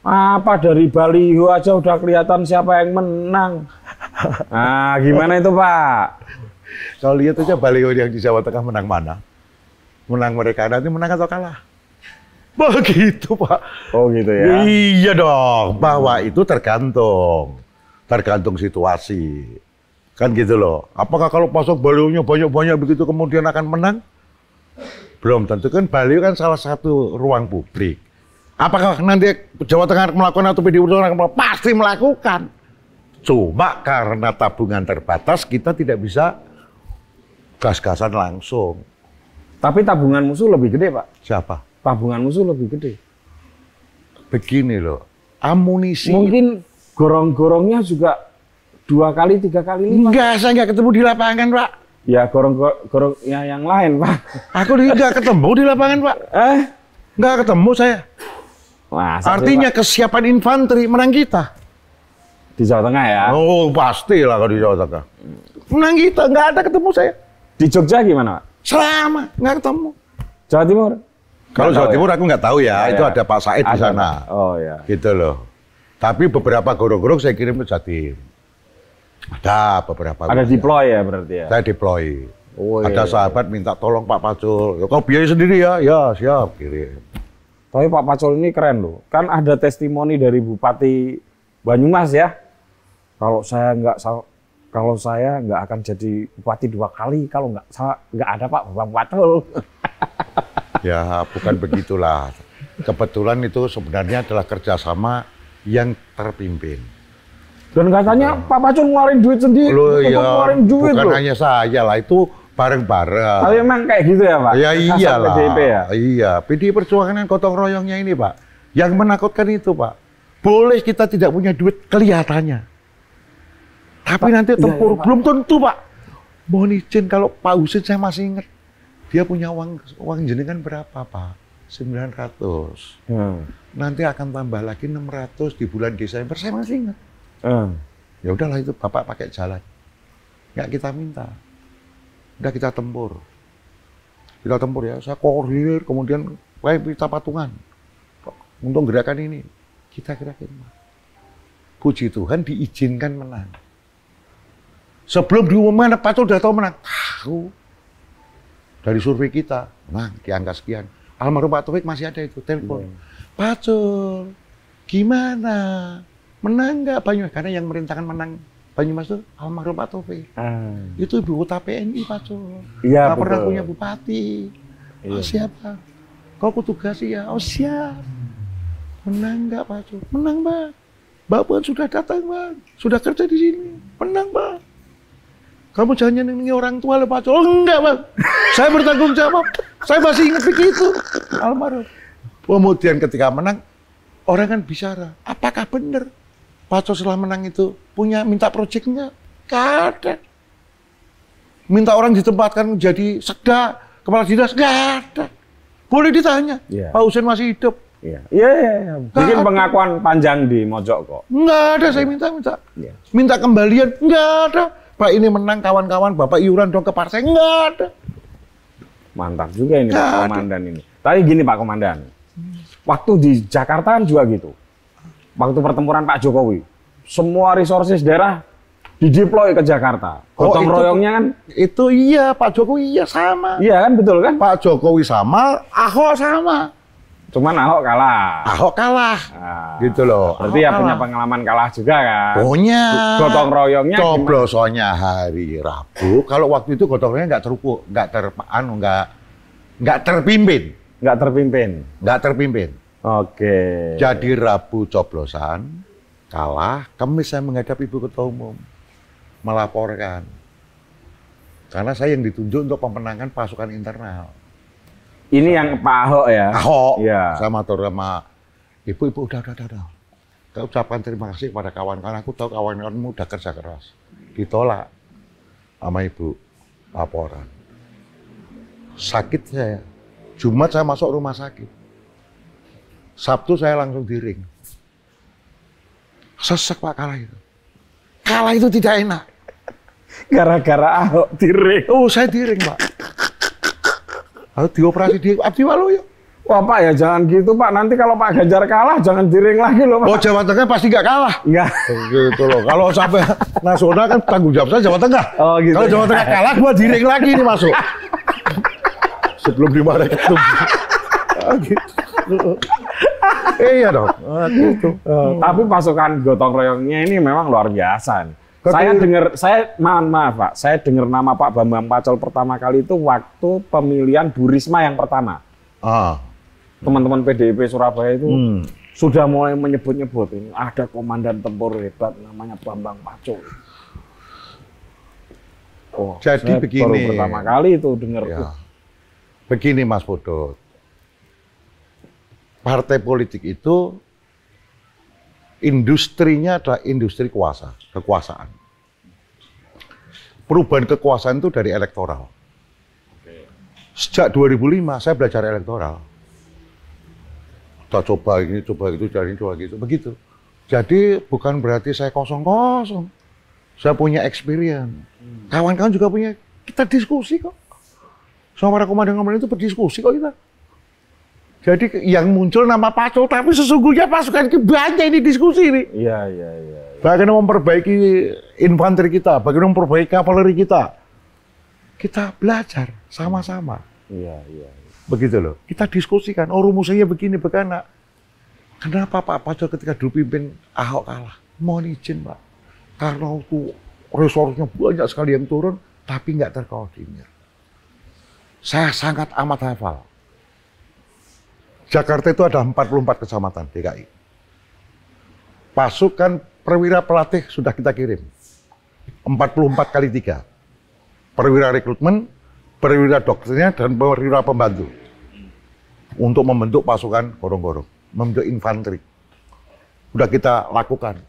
Apa dari baliho aja udah kelihatan siapa yang menang. [LAUGHS] Nah, gimana itu Pak? Kalau lihat aja baliho yang di Jawa Tengah menang mana? Menang mereka nanti menang atau kalah? Begitu Pak. Oh gitu ya. Iya dong. Bahwa itu tergantung, tergantung situasi. Kan gitu loh. Apakah kalau pasok nya banyak-banyak begitu kemudian akan menang? Belum tentu kan baliho kan salah satu ruang publik. Apakah nanti Jawa Tengah melakukan atau pdi Perjuangan Pasti melakukan. Cuma karena tabungan terbatas kita tidak bisa gas-gasan langsung. Tapi tabungan musuh lebih gede, Pak. Siapa? Tabungan musuh lebih gede. Begini loh, amunisi. Mungkin gorong-gorongnya juga dua kali, tiga kali lipat. Enggak, saya enggak ketemu di lapangan, Pak. Ya gorong gorong ya yang lain, Pak. Aku juga ketemu di lapangan, Pak. Eh, Enggak ketemu saya. Wah, Artinya sih, kesiapan infanteri menang kita. Di Jawa Tengah ya? Oh, pastilah kalau di Jawa Tengah. Menang kita, enggak ada ketemu saya. Di Jogja gimana, Pak? nggak ketemu. Jawa Timur? Kalau Jawa ya? Timur ya? aku nggak tahu ya, ya itu ya. ada Pak Said ada. di sana. Oh ya. Gitu loh. Tapi beberapa gorong-gorong saya kirim ke Jatim. Ada beberapa. Ada deploy ya berarti ya? Saya deploy. Oh, iya, ada iya. sahabat minta tolong Pak Pacul. Ya, kau biaya sendiri ya? Ya siap kirim. Tapi Pak Pacul ini keren loh. Kan ada testimoni dari Bupati Banyumas ya. Kalau saya nggak kalau saya nggak akan jadi bupati dua kali kalau nggak nggak ada pak Bambang Patul. [LAUGHS] ya bukan begitulah. Kebetulan itu sebenarnya adalah kerjasama yang terpimpin. Dan katanya uh, Pak Pacul ngeluarin duit sendiri, lo, ya, ngeluarin duit bukan loh. hanya saya lah itu bareng-bareng. Tapi emang kayak gitu ya Pak? Ya iya lah. ya? Iya, PDI Perjuangan yang gotong royongnya ini Pak. Yang menakutkan itu Pak. Boleh kita tidak punya duit kelihatannya tapi nanti iya, iya, tempur ya, ya, belum tentu pak. Mohon izin kalau Pak Husin saya masih ingat dia punya uang uang jenengan berapa pak? 900. Hmm. Iya. Nanti akan tambah lagi 600 di bulan Desember saya masih ingat. Hmm. Ya udahlah itu bapak pakai jalan. Nggak kita minta. Udah kita tempur. Kita tempur ya. Saya koordinir kemudian kayak kita patungan. Untung gerakan ini kita kira-kira. Puji Tuhan diizinkan menang. Sebelum diumumkan Pak Tuh udah tahu menang. Tahu. Dari survei kita, menang di angka sekian. Almarhum Pak Taufik masih ada itu, telepon. Hmm. Pak Tuh, gimana? Menang nggak Banyumas? Karena yang merintahkan menang Banyumas itu almarhum Pak Taufik. Hmm. Itu ibu kota PNI Pak Tuh. Ya, Gak pernah punya bupati. Oh, siapa? Kau kutugas ya? Oh siap. Menang nggak Pak Tuh? Menang Pak. Mbak Puan sudah datang, Bang. Sudah kerja di sini. Menang, Bang kamu jangan nyenengin orang tua lepas pacar. Oh enggak bang, saya bertanggung jawab. Saya masih ingat begitu. Almarhum. Kemudian ketika menang, orang kan bicara, apakah benar Paco setelah menang itu punya minta proyeknya? kada. Minta orang ditempatkan jadi sekda, kepala dinas? Gak ada. Boleh ditanya, yeah. Pak Husin masih hidup. Iya, iya, iya. iya. Bikin pengakuan panjang di Mojok kok. Enggak ada, saya minta-minta. Yeah. Minta kembalian, enggak ada. Pak ini menang kawan-kawan Bapak iuran dong ke partai. Enggak ada. Mantap juga ini Pak Komandan ini. Tapi gini Pak Komandan, waktu di Jakarta kan juga gitu. Waktu pertempuran Pak Jokowi, semua resources daerah dideploy ke Jakarta. Oh, Gotong oh, royongnya kan? Itu iya, Pak Jokowi iya sama. Iya kan betul kan? Pak Jokowi sama, Ahok sama. Cuman Ahok kalah. Ahok kalah. Nah, gitu loh. Berarti Ahok ya kalah. punya pengalaman kalah juga kan. Punya. Gotong royongnya. Coblosonya hari Rabu. Kalau waktu itu gotong royongnya nggak terukur, nggak terpaan, nggak nggak terpimpin. Nggak terpimpin. Nggak terpimpin. Oke. Jadi Rabu coblosan kalah. Kamis saya menghadap Ibu Ketua Umum melaporkan. Karena saya yang ditunjuk untuk pemenangan pasukan internal. Ini yang Pak Ahok ya. Ahok. Ya. Saya matur sama ibu, ibu udah udah udah. udah. Saya ucapkan terima kasih kepada kawan-kawan. Aku tahu kawan-kawanmu udah kerja keras. Ditolak sama ibu laporan. Sakit saya. Jumat saya masuk rumah sakit. Sabtu saya langsung diring. Sesek Pak kalah itu. Kalah itu tidak enak. Gara-gara Ahok diring. Oh, saya diring, Pak. Harus dioperasi di Abdi Waluyo. Wah Pak ya jangan gitu Pak. Nanti kalau Pak Ganjar kalah jangan diring lagi loh Pak. Oh Jawa Tengah pasti nggak kalah. Iya. Gitu loh. Kalau sampai nasional kan tanggung jawab saya Jawa Tengah. Oh gitu. Kalau ya. Jawa Tengah kalah gua diring lagi nih masuk. Sebelum dimarahin itu. Oh, gitu. iya dong. Oh, gitu. Oh. Tapi pasukan gotong royongnya ini memang luar biasa nih saya dengar saya maaf maaf Pak, saya dengar nama Pak Bambang Pacol pertama kali itu waktu pemilihan Bu Risma yang pertama. Ah. Teman-teman PDIP Surabaya itu hmm. sudah mulai menyebut-nyebut ini ada komandan tempur hebat namanya Bambang Pacol. Oh, Jadi begini. Baru pertama kali itu dengar. Ya. Begini Mas Bodot. Partai politik itu industrinya adalah industri kuasa, kekuasaan perubahan kekuasaan itu dari elektoral. Sejak 2005 saya belajar elektoral. Kita coba ini, coba itu, jadi coba gitu, begitu. Jadi bukan berarti saya kosong-kosong. Saya punya experience. Hmm. Kawan-kawan juga punya. Kita diskusi kok. Sama komandan-komandan itu berdiskusi kok kita. Jadi yang muncul nama pacul, tapi sesungguhnya pasukan kebanyakan ini diskusi ini. Iya, iya, iya bagaimana memperbaiki infanteri kita, bagaimana memperbaiki kavaleri kita. Kita belajar sama-sama. Iya, iya, iya. Begitu loh. Kita diskusikan, oh rumusnya saya begini, begana. Kenapa Pak Pajol ketika dulu pimpin Ahok kalah? Mohon izin Pak. Karena waktu resursnya banyak sekali yang turun, tapi nggak terkoordinir. Saya sangat amat hafal. Jakarta itu ada 44 kecamatan DKI. Pasukan perwira pelatih sudah kita kirim. 44 kali tiga, Perwira rekrutmen, perwira dokternya, dan perwira pembantu. Untuk membentuk pasukan gorong-gorong. Membentuk infanteri. Sudah kita lakukan.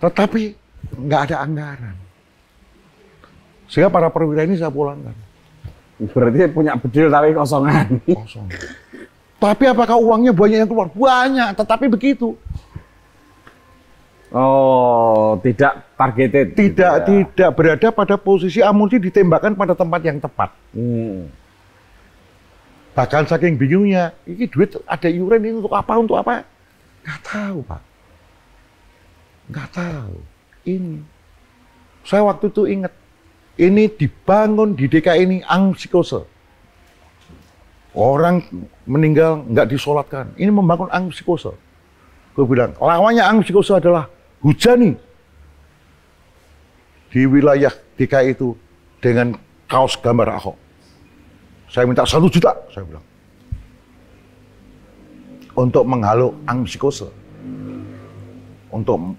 Tetapi nggak ada anggaran. Sehingga para perwira ini saya pulangkan. Berarti punya bedil tapi kosongan. Kosong. Tapi apakah uangnya banyak yang keluar? Banyak, tetapi begitu. Oh, tidak targeted. Gitu tidak, gitu ya. tidak berada pada posisi amunisi ditembakkan pada tempat yang tepat. Hmm. Bahkan saking bingungnya, ini duit ada iuran ini untuk apa? Untuk apa? Gak tahu, Pak. gak tahu. Ini. Saya waktu itu ingat, ini dibangun di DKI ini psikose. Orang meninggal nggak disolatkan. Ini membangun psikose. Gue bilang, lawannya psikose adalah hujani di wilayah DKI itu dengan kaos gambar Ahok. Saya minta satu juta, saya bilang. Untuk menghalau psikose. Untuk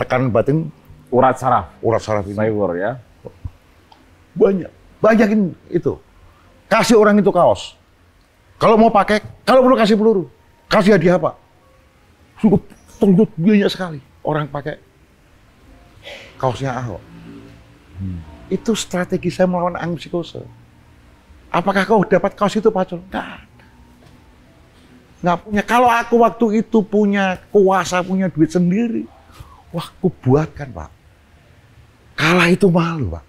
tekan batin. Urat saraf. Urat saraf ini. Sayur ya. Banyak. Banyakin itu. Kasih orang itu kaos. Kalau mau pakai, kalau perlu kasih peluru. Kasih hadiah apa? Sungguh, tunggu banyak sekali orang pakai kaosnya Ahok. Hmm. Itu strategi saya melawan angin psikose. Apakah kau dapat kaos itu Pak Cul? Nggak ada. punya. Kalau aku waktu itu punya kuasa, punya duit sendiri, wah aku buatkan Pak. Kalah itu malu Pak.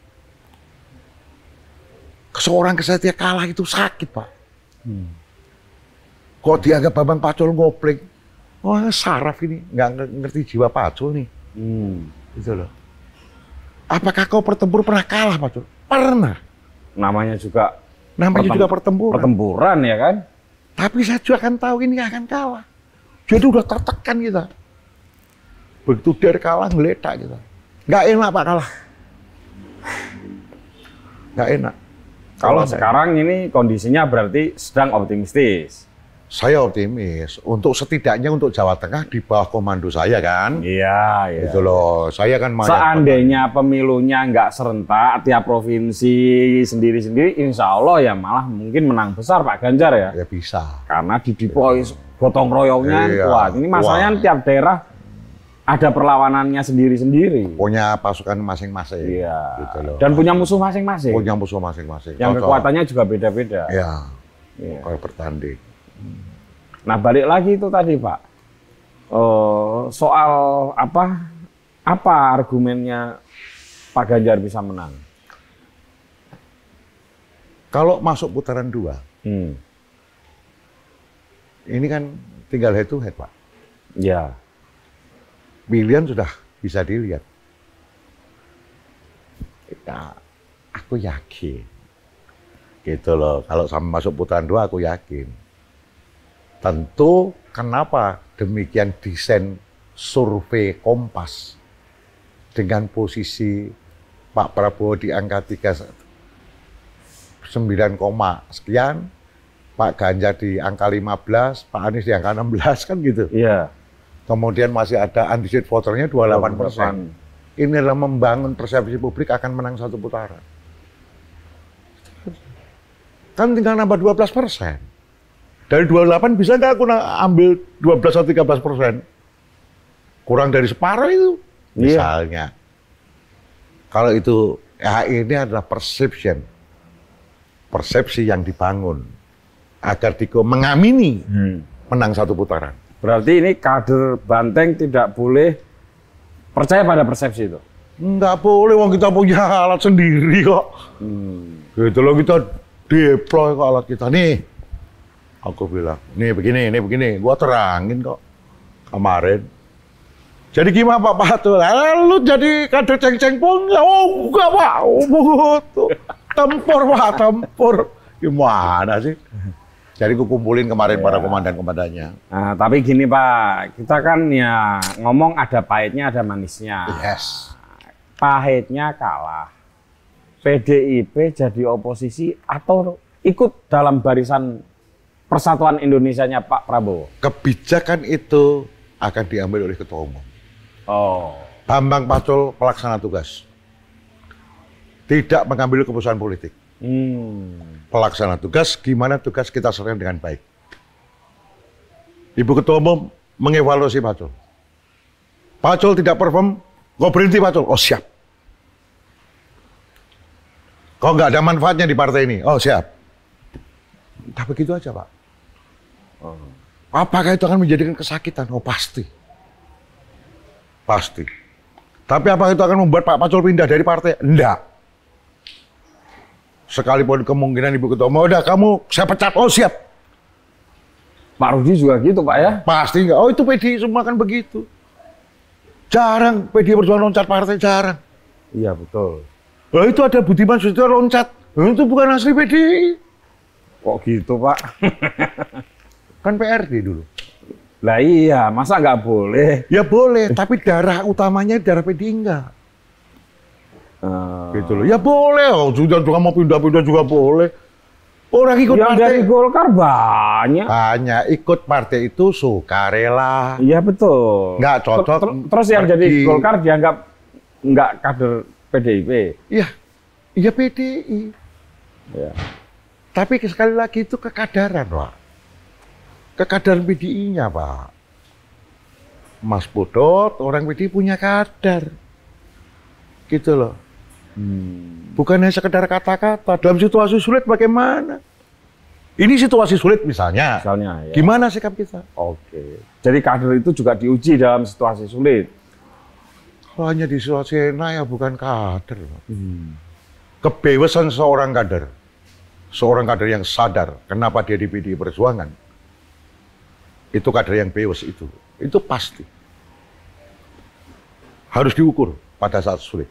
Seorang kesatria kalah itu sakit Pak. Hmm. Kok dianggap Bambang Pacul ngopling? oh saraf ini nggak ngerti jiwa pacul nih. Hmm. Itu loh. Apakah kau pertempur pernah kalah pacul? Pernah. Namanya juga namanya pertem juga pertempuran. Pertempuran ya kan? Tapi saya juga akan tahu ini akan kalah. Jadi udah tertekan kita. Begitu dari kalah ngeledak kita. Nggak enak Pak kalah. Nggak enak. Kalau sekarang ini kondisinya berarti sedang optimistis saya optimis untuk setidaknya untuk Jawa Tengah di bawah komando saya kan. Iya, iya. Itu loh, saya kan Seandainya pemilunya nggak serentak tiap provinsi sendiri-sendiri, insya Allah ya malah mungkin menang besar Pak Ganjar ya. Ya bisa. Karena di deploy ya. gotong royongnya iya, kuat. Ini masalahnya tiap daerah ada perlawanannya sendiri-sendiri. Punya pasukan masing-masing. Iya. Gitu loh. Dan punya musuh masing-masing. Punya musuh masing-masing. Yang Kocok. kekuatannya juga beda-beda. Iya. Ya. Kalau bertanding. Nah balik lagi itu tadi Pak, uh, soal apa apa argumennya Pak Ganjar bisa menang? Kalau masuk putaran dua, hmm. ini kan tinggal head to head Pak. Ya. Pilihan sudah bisa dilihat. Kita, ya, aku yakin gitu loh. Kalau sama masuk putaran dua aku yakin Tentu kenapa demikian desain survei Kompas dengan posisi Pak Prabowo di angka 39, sekian, Pak Ganjar di angka 15, Pak Anies di angka 16 kan gitu. Iya. Kemudian masih ada undecided voternya 28 persen. Ini adalah membangun persepsi publik akan menang satu putaran. Kan tinggal nambah 12 persen. Dari 28 bisa nggak aku ambil 12 atau 13 persen? Kurang dari separuh itu. Iya. Misalnya. Yeah. Kalau itu, ya ini adalah perception. Persepsi yang dibangun. Agar Diko mengamini hmm. menang satu putaran. Berarti ini kader Banteng tidak boleh percaya pada persepsi itu? Nggak boleh, wong kita punya alat sendiri kok. Hmm. Gitu loh, kita deploy ke alat kita. Nih, Aku bilang, nih begini, ini begini. Gua terangin kok kemarin. Jadi gimana Pak Patu? Lalu jadi kader ceng-ceng pun, oh enggak Pak, oh, [LAUGHS] tempur Pak, tempur. Gimana sih? Jadi gue kumpulin kemarin ya. para komandan-komandannya. Nah, tapi gini Pak, kita kan ya ngomong ada pahitnya, ada manisnya. Yes. Pahitnya kalah. PDIP jadi oposisi atau ikut dalam barisan persatuan Indonesianya Pak Prabowo? Kebijakan itu akan diambil oleh ketua umum. Oh. Bambang Pacul pelaksana tugas. Tidak mengambil keputusan politik. Hmm. Pelaksana tugas, gimana tugas kita sering dengan baik. Ibu Ketua Umum mengevaluasi Pacul. Pacul tidak perform, kau berhenti Pacul. Oh siap. Kau nggak ada manfaatnya di partai ini. Oh siap. Tapi begitu aja Pak. Apakah itu akan menjadikan kesakitan? Oh pasti. Pasti. Tapi apa itu akan membuat Pak Pacul pindah dari partai? Enggak. Sekalipun kemungkinan Ibu Ketua, mau udah kamu saya pecat, oh siap. Pak Rudi juga gitu Pak ya? Pasti enggak. Oh itu PDI semua kan begitu. Jarang PDI Perjuangan loncat partai, jarang. Iya betul. Oh itu ada Budiman Sujito loncat. itu bukan asli PDI. Kok gitu Pak? [LAUGHS] Kan PRD dulu. Lah iya, masa nggak boleh? Ya boleh, tapi darah utamanya darah PD enggak. Uh. Gitu loh. Ya boleh, oh, juga juga mau pindah-pindah juga boleh. Orang ikut yang partai. dari Golkar banyak. Banyak ikut partai itu sukarela. Iya betul. Nggak cocok. Ter terus yang pergi. jadi Golkar dianggap nggak kader PDIP. Iya, iya PDI. Ya. Tapi sekali lagi itu kekadaran, Pak ke kadar PDI-nya, Pak. Mas Budot orang PDI punya kadar. Gitu loh. Hmm. Bukan hanya sekedar kata-kata. Dalam situasi sulit bagaimana? Ini situasi sulit misalnya. Misalnya. Ya. Gimana sikap kita? Oke. Jadi kader itu juga diuji dalam situasi sulit. Kalau hanya di situasi enak ya bukan kader. Hmm. Kebebasan seorang kader, seorang kader yang sadar kenapa dia di PDI Perjuangan, itu kader yang bebas itu. Itu pasti. Harus diukur pada saat sulit.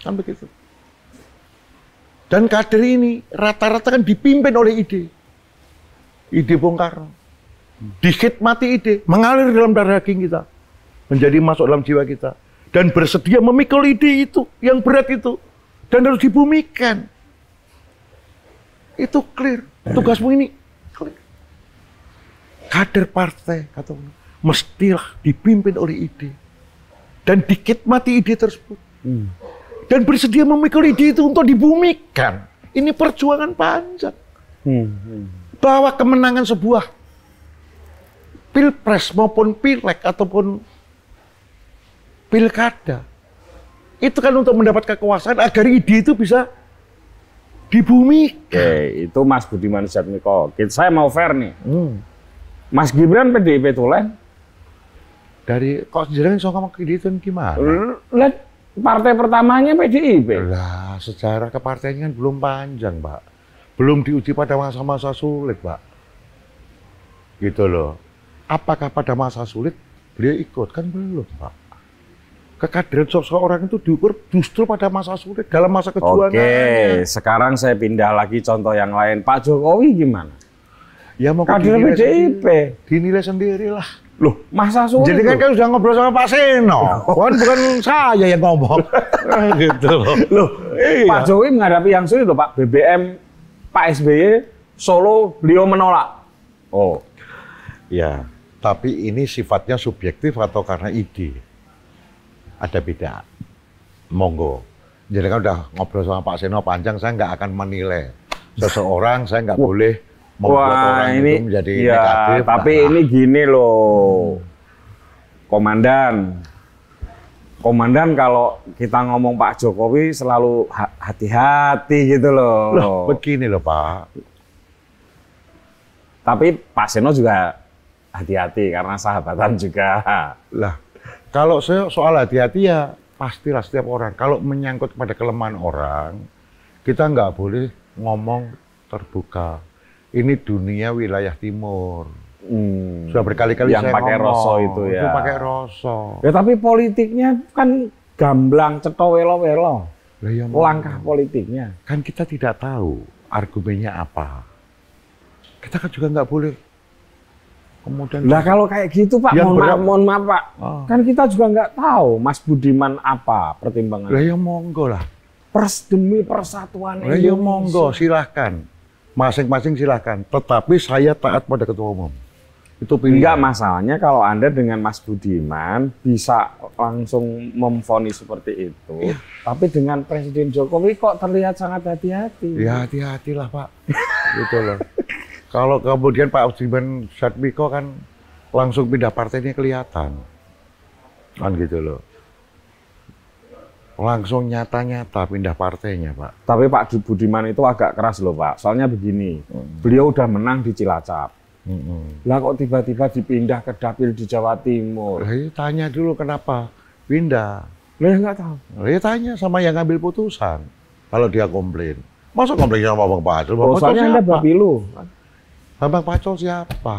Kan begitu. Dan kader ini rata-rata kan dipimpin oleh ide. Ide bongkar, Dikhidmati ide, mengalir dalam darah daging kita. Menjadi masuk dalam jiwa kita. Dan bersedia memikul ide itu, yang berat itu. Dan harus dibumikan. Itu clear. Tugasmu ini kader partai atau mestilah dipimpin oleh ide dan dikitmati ide tersebut hmm. dan bersedia memikul ide itu untuk dibumikan ini perjuangan panjang hmm, hmm. bahwa kemenangan sebuah pilpres maupun pileg ataupun pilkada itu kan untuk mendapat kekuasaan agar ide itu bisa dibumikan. Oke, itu Mas Budiman Sujatmiko. Saya mau fair nih. Hmm Mas Gibran PDIP tulen dari kok jenengan saka Makiditon gitu, gimana? Lah partai pertamanya PDIP. Lah sejarah kepartainya kan belum panjang, Pak. Belum diuji pada masa-masa sulit, Pak. Gitu loh. Apakah pada masa sulit beliau ikut? Kan belum, Pak. Kekaderan orang itu diukur justru pada masa sulit, dalam masa kejuangan. Oke, sekarang saya pindah lagi contoh yang lain. Pak Jokowi gimana? Ya mau kader PDIP. Sendiri, dinilai sendirilah. Loh, masa sulit. Jadi kan kan sudah ngobrol sama Pak Seno. Oh. Kan bukan saya yang ngomong. [LAUGHS] Ah, gitu loh. loh iya. Pak Jokowi menghadapi yang sulit loh Pak. BBM, Pak SBY, Solo, beliau menolak. Oh, ya. Tapi ini sifatnya subjektif atau karena ide? Ada beda. Monggo. Jadi kan udah ngobrol sama Pak Seno panjang, saya nggak akan menilai. Seseorang saya nggak boleh membuat Wah, orang ini, itu menjadi ya, negatif. Tapi nah. ini gini loh, hmm. komandan. Komandan kalau kita ngomong Pak Jokowi selalu hati-hati gitu loh. Loh, begini loh Pak. Tapi Pak Seno juga hati-hati karena sahabatan juga. Lah, kalau saya soal hati-hati ya pastilah setiap orang. Kalau menyangkut pada kelemahan orang, kita nggak boleh ngomong terbuka ini dunia wilayah timur. Hmm. Sudah berkali-kali yang saya pakai ngomong, itu ya. Itu pakai roso. Ya tapi politiknya kan gamblang cetowelo-welo. Ya, Langkah politiknya. Kan kita tidak tahu argumennya apa. Kita kan juga nggak boleh kemudian Nah, kalau kayak gitu Pak, mohon maaf, mohon maaf Pak. Oh. Kan kita juga nggak tahu Mas Budiman apa pertimbangannya. Lah ya monggo lah. Pers demi persatuan iya, Indonesia. Ya monggo, silahkan Masing-masing silahkan. Tetapi saya taat pada ketua umum. Itu pilihan. Enggak masalahnya kalau Anda dengan Mas Budiman bisa langsung memfoni seperti itu. Ya. Tapi dengan Presiden Jokowi kok terlihat sangat hati-hati. Ya hati-hatilah Pak. [LAUGHS] gitu loh. Kalau kemudian Pak Budiman Satmiko kan langsung pindah partainya kelihatan. Kan gitu loh langsung nyata-nyata pindah partainya, Pak. Tapi Pak Budiman itu agak keras loh, Pak. Soalnya begini, hmm. beliau udah menang di Cilacap. Hmm. Lah kok tiba-tiba dipindah ke dapil di Jawa Timur? Lah iya, tanya dulu kenapa pindah. Lah ya nggak tahu. Lah iya, tanya sama yang ngambil putusan. Kalau dia komplain. masuk komplain sama Bang Pacul? Bang oh, Pacul siapa? Anda Bapilu. Bang Pacul siapa?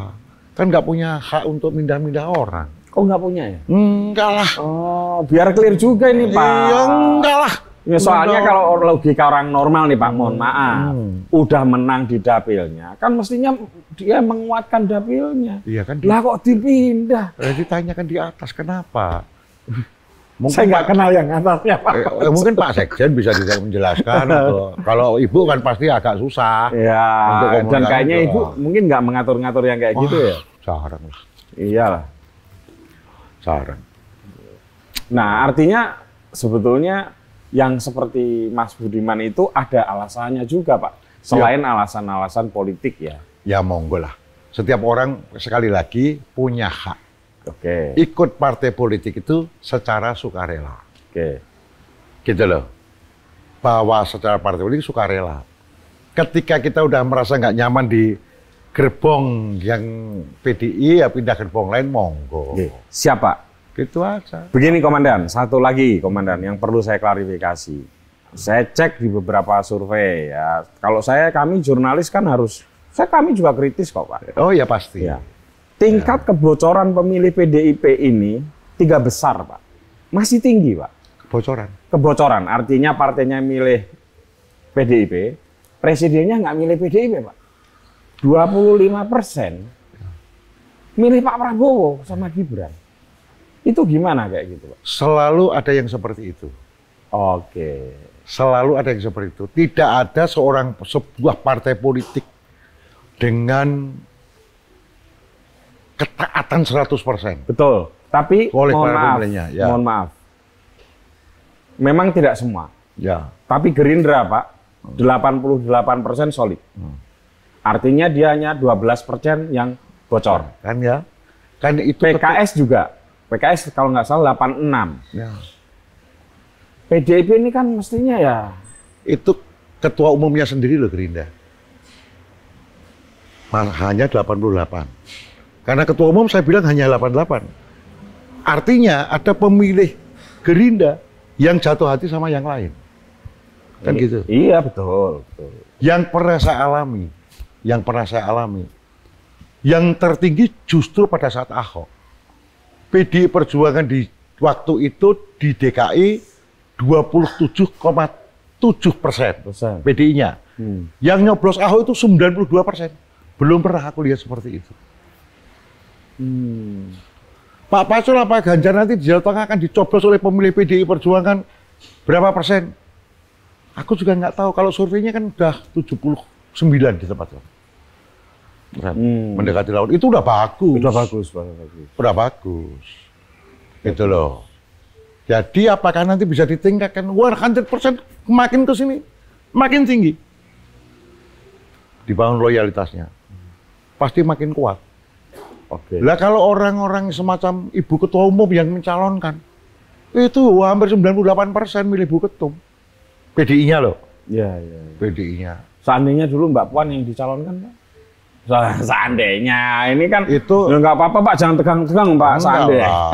Kan nggak punya hak untuk pindah-pindah orang. Oh nggak punya ya? Enggak lah. Oh biar clear juga ini iya, Pak. Iya enggak lah. Ya, soalnya enggak. kalau logika orang normal nih Pak, hmm. mohon maaf, hmm. udah menang di dapilnya, kan mestinya dia menguatkan dapilnya. Iya kan? lah kok dipindah? jadi eh, tanyakan di atas kenapa? Mungkin [LAUGHS] saya nggak kenal yang atasnya Pak. Eh, eh, mungkin Pak Sekjen bisa bisa menjelaskan. [LAUGHS] kalau Ibu kan pasti agak susah. Iya. Dan kayaknya itu. Ibu mungkin nggak mengatur-ngatur yang kayak oh, gitu ya. Sekarang lah. Iyalah saran. Nah, artinya sebetulnya yang seperti Mas Budiman itu ada alasannya juga, Pak. Selain iya. alasan-alasan ya. politik ya. Ya monggo lah. Setiap orang sekali lagi punya hak. Oke. Okay. Ikut partai politik itu secara sukarela. Oke. Okay. Gitu loh. Bahwa secara partai politik sukarela. Ketika kita udah merasa nggak nyaman di gerbong yang PDI ya pindah gerbong lain monggo. Siapa? Gitu aja. Begini komandan, satu lagi komandan yang perlu saya klarifikasi. Saya cek di beberapa survei ya. Kalau saya kami jurnalis kan harus saya kami juga kritis kok, Pak. Oh ya pasti. Ya. Tingkat ya. kebocoran pemilih PDIP ini tiga besar, Pak. Masih tinggi, Pak. Kebocoran. Kebocoran artinya partainya milih PDIP, presidennya nggak milih PDIP, Pak. 25 persen milih Pak Prabowo sama Gibran. Itu gimana kayak gitu Pak? Selalu ada yang seperti itu. Oke. Selalu ada yang seperti itu. Tidak ada seorang sebuah partai politik dengan ketaatan 100%. Betul. Tapi Oleh mohon maaf, ya. mohon maaf. Memang tidak semua. Ya. Tapi Gerindra Pak, 88% solid. Hmm. Artinya dia hanya 12% yang bocor. Kan ya. Kan itu PKS tetap... juga. PKS kalau nggak salah 86. Ya. PDIP ini kan mestinya ya. Itu ketua umumnya sendiri loh Gerinda Hanya 88. Karena ketua umum saya bilang hanya 88. Artinya ada pemilih Gerinda yang jatuh hati sama yang lain. Kan gitu. Iya betul, betul. Yang pernah saya alami, yang pernah saya alami. Yang tertinggi justru pada saat Ahok. PDI Perjuangan di waktu itu di DKI 27,7 persen PDI-nya. Hmm. Yang nyoblos Ahok itu 92 persen. Belum pernah aku lihat seperti itu. Hmm. Pak Pacul apa Ganjar nanti di Jawa Tengah akan dicoblos oleh pemilih PDI Perjuangan berapa persen? Aku juga nggak tahu. Kalau surveinya kan udah 79 di tempat itu. Kan? Hmm. Mendekati laut itu udah bagus. Udah bagus, udah bagus. Udah bagus. itu loh. Jadi apakah nanti bisa ditingkatkan? Wah, 100% makin ke sini makin tinggi. Dibangun loyalitasnya. Pasti makin kuat. Oke. Okay. Lah kalau orang-orang semacam ibu ketua umum yang mencalonkan itu hampir 98% milih ibu ketum. PDI-nya loh. Iya, iya. Ya. PDI-nya. Seandainya dulu Mbak Puan yang dicalonkan, Pak? [LAUGHS] Seandainya ini kan itu ya nggak apa-apa Pak, jangan tegang-tegang Pak. Enggak seandainya. Lah.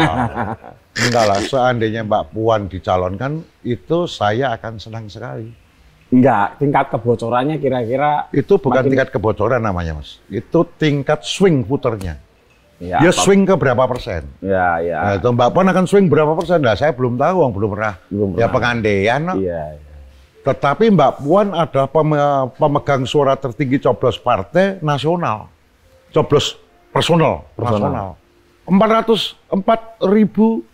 [LAUGHS] enggak lah, seandainya Mbak Puan dicalonkan itu saya akan senang sekali. Enggak, tingkat kebocorannya kira-kira itu bukan makin... tingkat kebocoran namanya, Mas. Itu tingkat swing puternya. Ya, dia swing ke berapa persen? Ya, ya. Nah, itu Mbak Puan akan swing berapa persen? Nah, saya belum tahu, belum pernah. Belum ya, pernah. Ya pengandaian. No. Iya, iya. Tetapi Mbak Puan adalah pemegang suara tertinggi coblos partai nasional. Coblos personal, personal. nasional. 404 ribu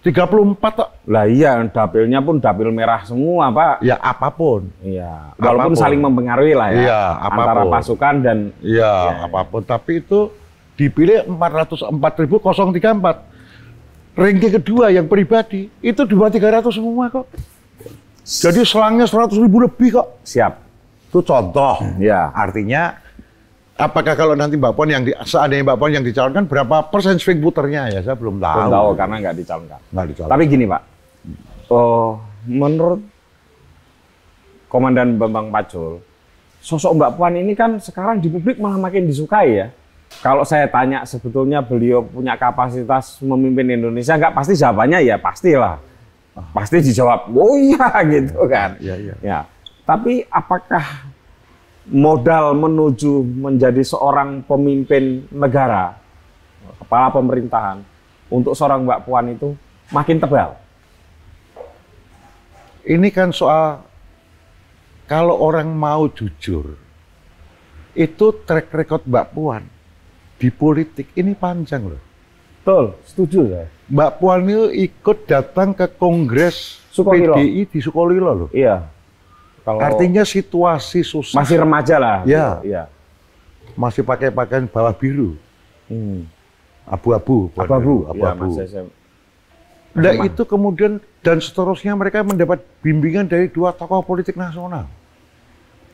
34 tak? Lah iya, dapilnya pun dapil merah semua, Pak. Ya, apapun. Iya, walaupun apapun. saling mempengaruhi lah ya. Iya, apapun. Antara pasukan dan Iya, ya, apapun. Tapi itu dipilih 404.034. Ranking kedua yang pribadi itu 2300 semua kok. Jadi selangnya 100 ribu lebih kok. Siap. Itu contoh. Ya. Artinya apakah kalau nanti Mbak Puan yang di, seandainya Mbak Puan yang dicalonkan berapa persen swing puternya ya saya belum tahu. Belum tahu karena nggak dicalonkan. Nggak dicalonkan. Tapi gini Pak, oh, menurut Komandan Bambang Pacul, sosok Mbak Puan ini kan sekarang di publik malah makin disukai ya. Kalau saya tanya sebetulnya beliau punya kapasitas memimpin Indonesia nggak pasti jawabannya ya pastilah. Pasti dijawab, oh iya [LAUGHS] gitu iya, kan. Ya, ya, ya. Tapi apakah modal menuju menjadi seorang pemimpin negara, kepala pemerintahan, untuk seorang Mbak Puan itu makin tebal? Ini kan soal kalau orang mau jujur, itu track record Mbak Puan di politik ini panjang loh. Tol, setuju lah. Mbak Puan itu ikut datang ke Kongres Sukolilo. PDI di Sukolilo loh. Iya. Kalau Artinya situasi susah. Masih remaja lah. Ya. Iya. Masih pakai pakaian bawah biru. Hmm. Abu-abu. Abu-abu. Iya, abu-abu. Ya, nah, itu kemudian dan seterusnya mereka mendapat bimbingan dari dua tokoh politik nasional.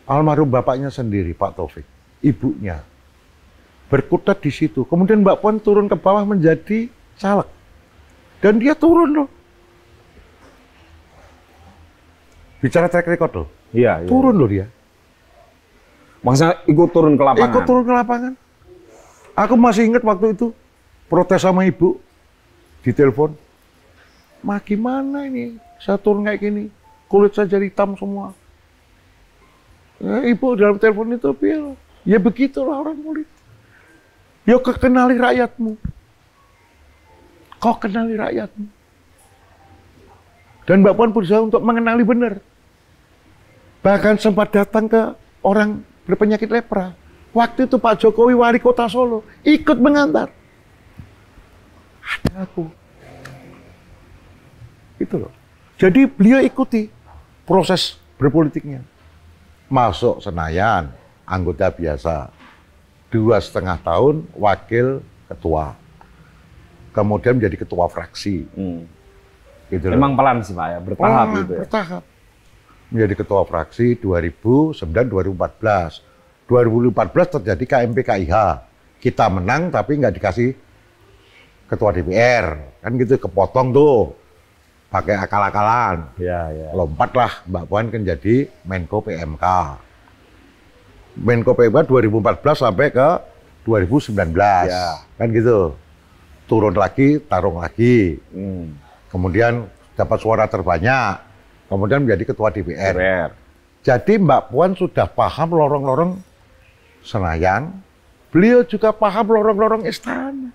Almarhum bapaknya sendiri, Pak Taufik. Ibunya. Berkutat di situ. Kemudian Mbak Puan turun ke bawah menjadi caleg. Dan dia turun loh. Bicara track record loh. Iya, iya Turun iya. loh dia. Masa ikut turun ke lapangan? Ikut turun ke lapangan. Aku masih ingat waktu itu protes sama ibu di telepon. Ma gimana ini? Saya turun kayak gini. Kulit saya jadi hitam semua. Ya, ibu dalam telepon itu bilang, ya begitulah orang kulit. yuk ya kekenali rakyatmu. Kau kenali rakyat, Dan Mbak Puan berusaha untuk mengenali benar. Bahkan sempat datang ke orang berpenyakit lepra. Waktu itu Pak Jokowi wali kota Solo ikut mengantar. Ada aku. Itu loh. Jadi beliau ikuti proses berpolitiknya. Masuk Senayan, anggota biasa. Dua setengah tahun wakil ketua kemudian menjadi ketua fraksi. Hmm. Gitu Memang pelan sih Pak ya, bertahap pelan, hmm, gitu ya. Bertahap. Menjadi ketua fraksi 2009 2014. 2014 terjadi KMP KIH. Kita menang tapi nggak dikasih ketua DPR. Kan gitu kepotong tuh. Pakai akal-akalan. Ya, ya. Lompatlah Mbak Puan kan jadi Menko PMK. Menko PMK 2014 sampai ke 2019. Ya. Kan gitu turun lagi, tarung lagi. Hmm. Kemudian dapat suara terbanyak, kemudian menjadi ketua DPR. DPR. Jadi Mbak Puan sudah paham lorong-lorong Senayan, beliau juga paham lorong-lorong istana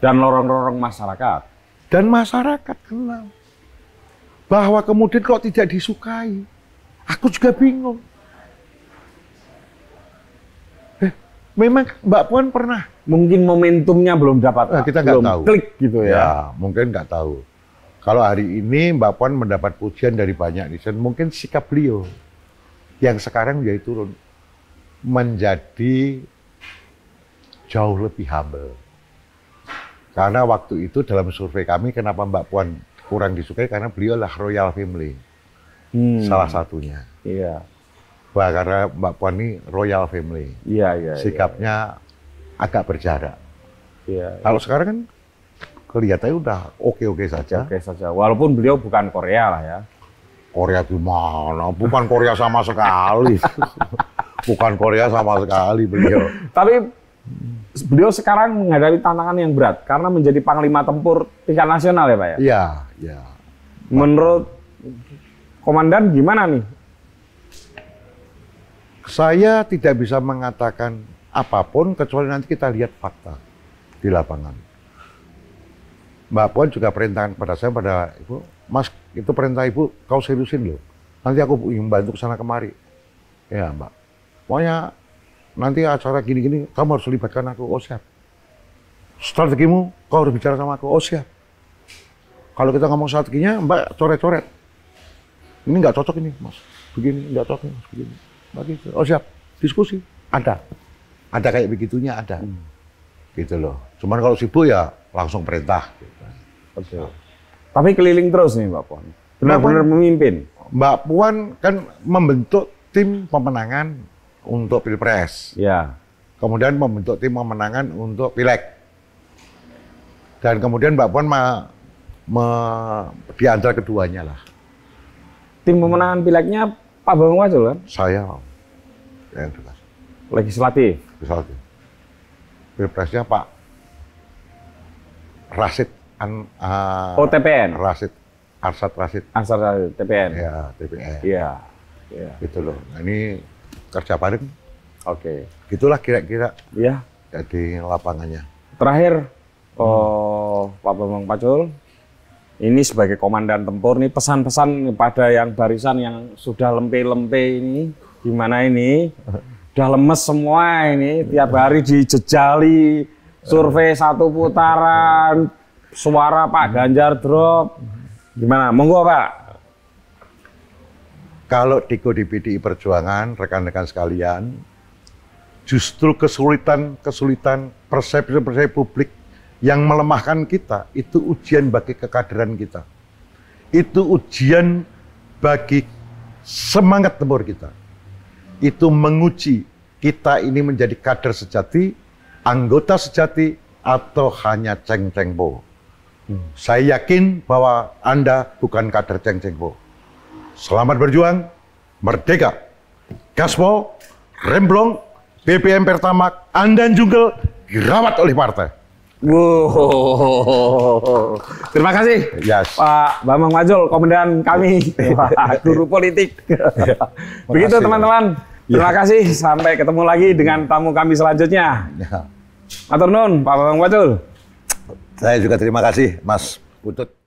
dan lorong-lorong masyarakat dan masyarakat kenal bahwa kemudian kalau tidak disukai, aku juga bingung. Memang Mbak Puan pernah. Mungkin momentumnya belum dapat. Nah, kita nggak tahu. Klik gitu ya. ya mungkin nggak tahu. Kalau hari ini Mbak Puan mendapat pujian dari banyak netizen, mungkin sikap beliau yang sekarang menjadi turun menjadi jauh lebih humble. Karena waktu itu dalam survei kami kenapa Mbak Puan kurang disukai karena beliau adalah royal family. Hmm. Salah satunya. Iya. Wah, karena Mbak Puan ini royal family. Iya, iya. iya. Sikapnya ya, agak berjarak. Iya. iya. Kalau ya. sekarang kan kelihatannya udah oke-oke saja. Oke saja. Walaupun beliau bukan Korea lah ya. Korea gimana? Bukan Korea sama sekali. [LAUGHS] bukan Korea sama sekali beliau. [LAUGHS] Tapi beliau sekarang menghadapi tantangan yang berat karena menjadi panglima tempur tingkat nasional ya, Pak ya. Iya, iya. Menurut komandan gimana nih saya tidak bisa mengatakan apapun kecuali nanti kita lihat fakta di lapangan. Mbak Puan juga perintahkan pada saya, pada Ibu, Mas itu perintah Ibu, kau seriusin loh. Nanti aku ingin bantu sana kemari. Ya Mbak, pokoknya nanti acara gini-gini, kamu harus libatkan aku, oh siap. Strategimu, kau harus bicara sama aku, oh siap. Kalau kita ngomong strateginya, Mbak coret-coret. Ini nggak cocok ini, Mas. Begini, nggak cocok, ini, Mas. Begini begitu oh siap diskusi ada ada kayak begitunya ada hmm. gitu loh cuman kalau sibuk ya langsung perintah gitu. tapi keliling terus nih Mbak Puan benar-benar memimpin Mbak Puan kan membentuk tim pemenangan untuk pilpres ya kemudian membentuk tim pemenangan untuk pileg dan kemudian Mbak Puan ma, ma, di keduanya lah tim pemenangan pilegnya Pak Bambang Pacul kan saya yang jelas. Legislatif. Legislatif. Pilpresnya Pak Rasid An, uh, oh, TPN. Rasid Arsat Rasid. Arsat Rasid TPN. Ya, TPN. Iya. Ya. Gitu loh. Nah, ini kerja bareng. Oke. Okay. Gitulah kira-kira. Iya. -kira jadi lapangannya. Terakhir hmm. oh, Pak Bambang Pacul ini sebagai komandan tempur nih pesan-pesan kepada yang barisan yang sudah lempe-lempe ini gimana ini udah lemes semua ini tiap hari dijejali survei satu putaran suara Pak Ganjar drop gimana monggo Pak kalau di di PDI Perjuangan rekan-rekan sekalian justru kesulitan kesulitan persepsi persepsi publik yang melemahkan kita itu ujian bagi kekaderan kita itu ujian bagi semangat tempur kita itu menguji kita ini menjadi kader sejati, anggota sejati, atau hanya ceng cengbo. Hmm. Saya yakin bahwa Anda bukan kader ceng cengbo. Selamat berjuang, merdeka. Gaspol, Remblong, BBM pertama, Anda juga dirawat oleh partai. Wow. Terima kasih yes. Pak Bambang Majul, komandan kami, Guru Politik. [LAUGHS] Ya, Begitu teman-teman. Terima ya. kasih. Sampai ketemu lagi dengan tamu kami selanjutnya. Ya. Matur Pak Bambang Majul. Saya juga terima kasih Mas Putut.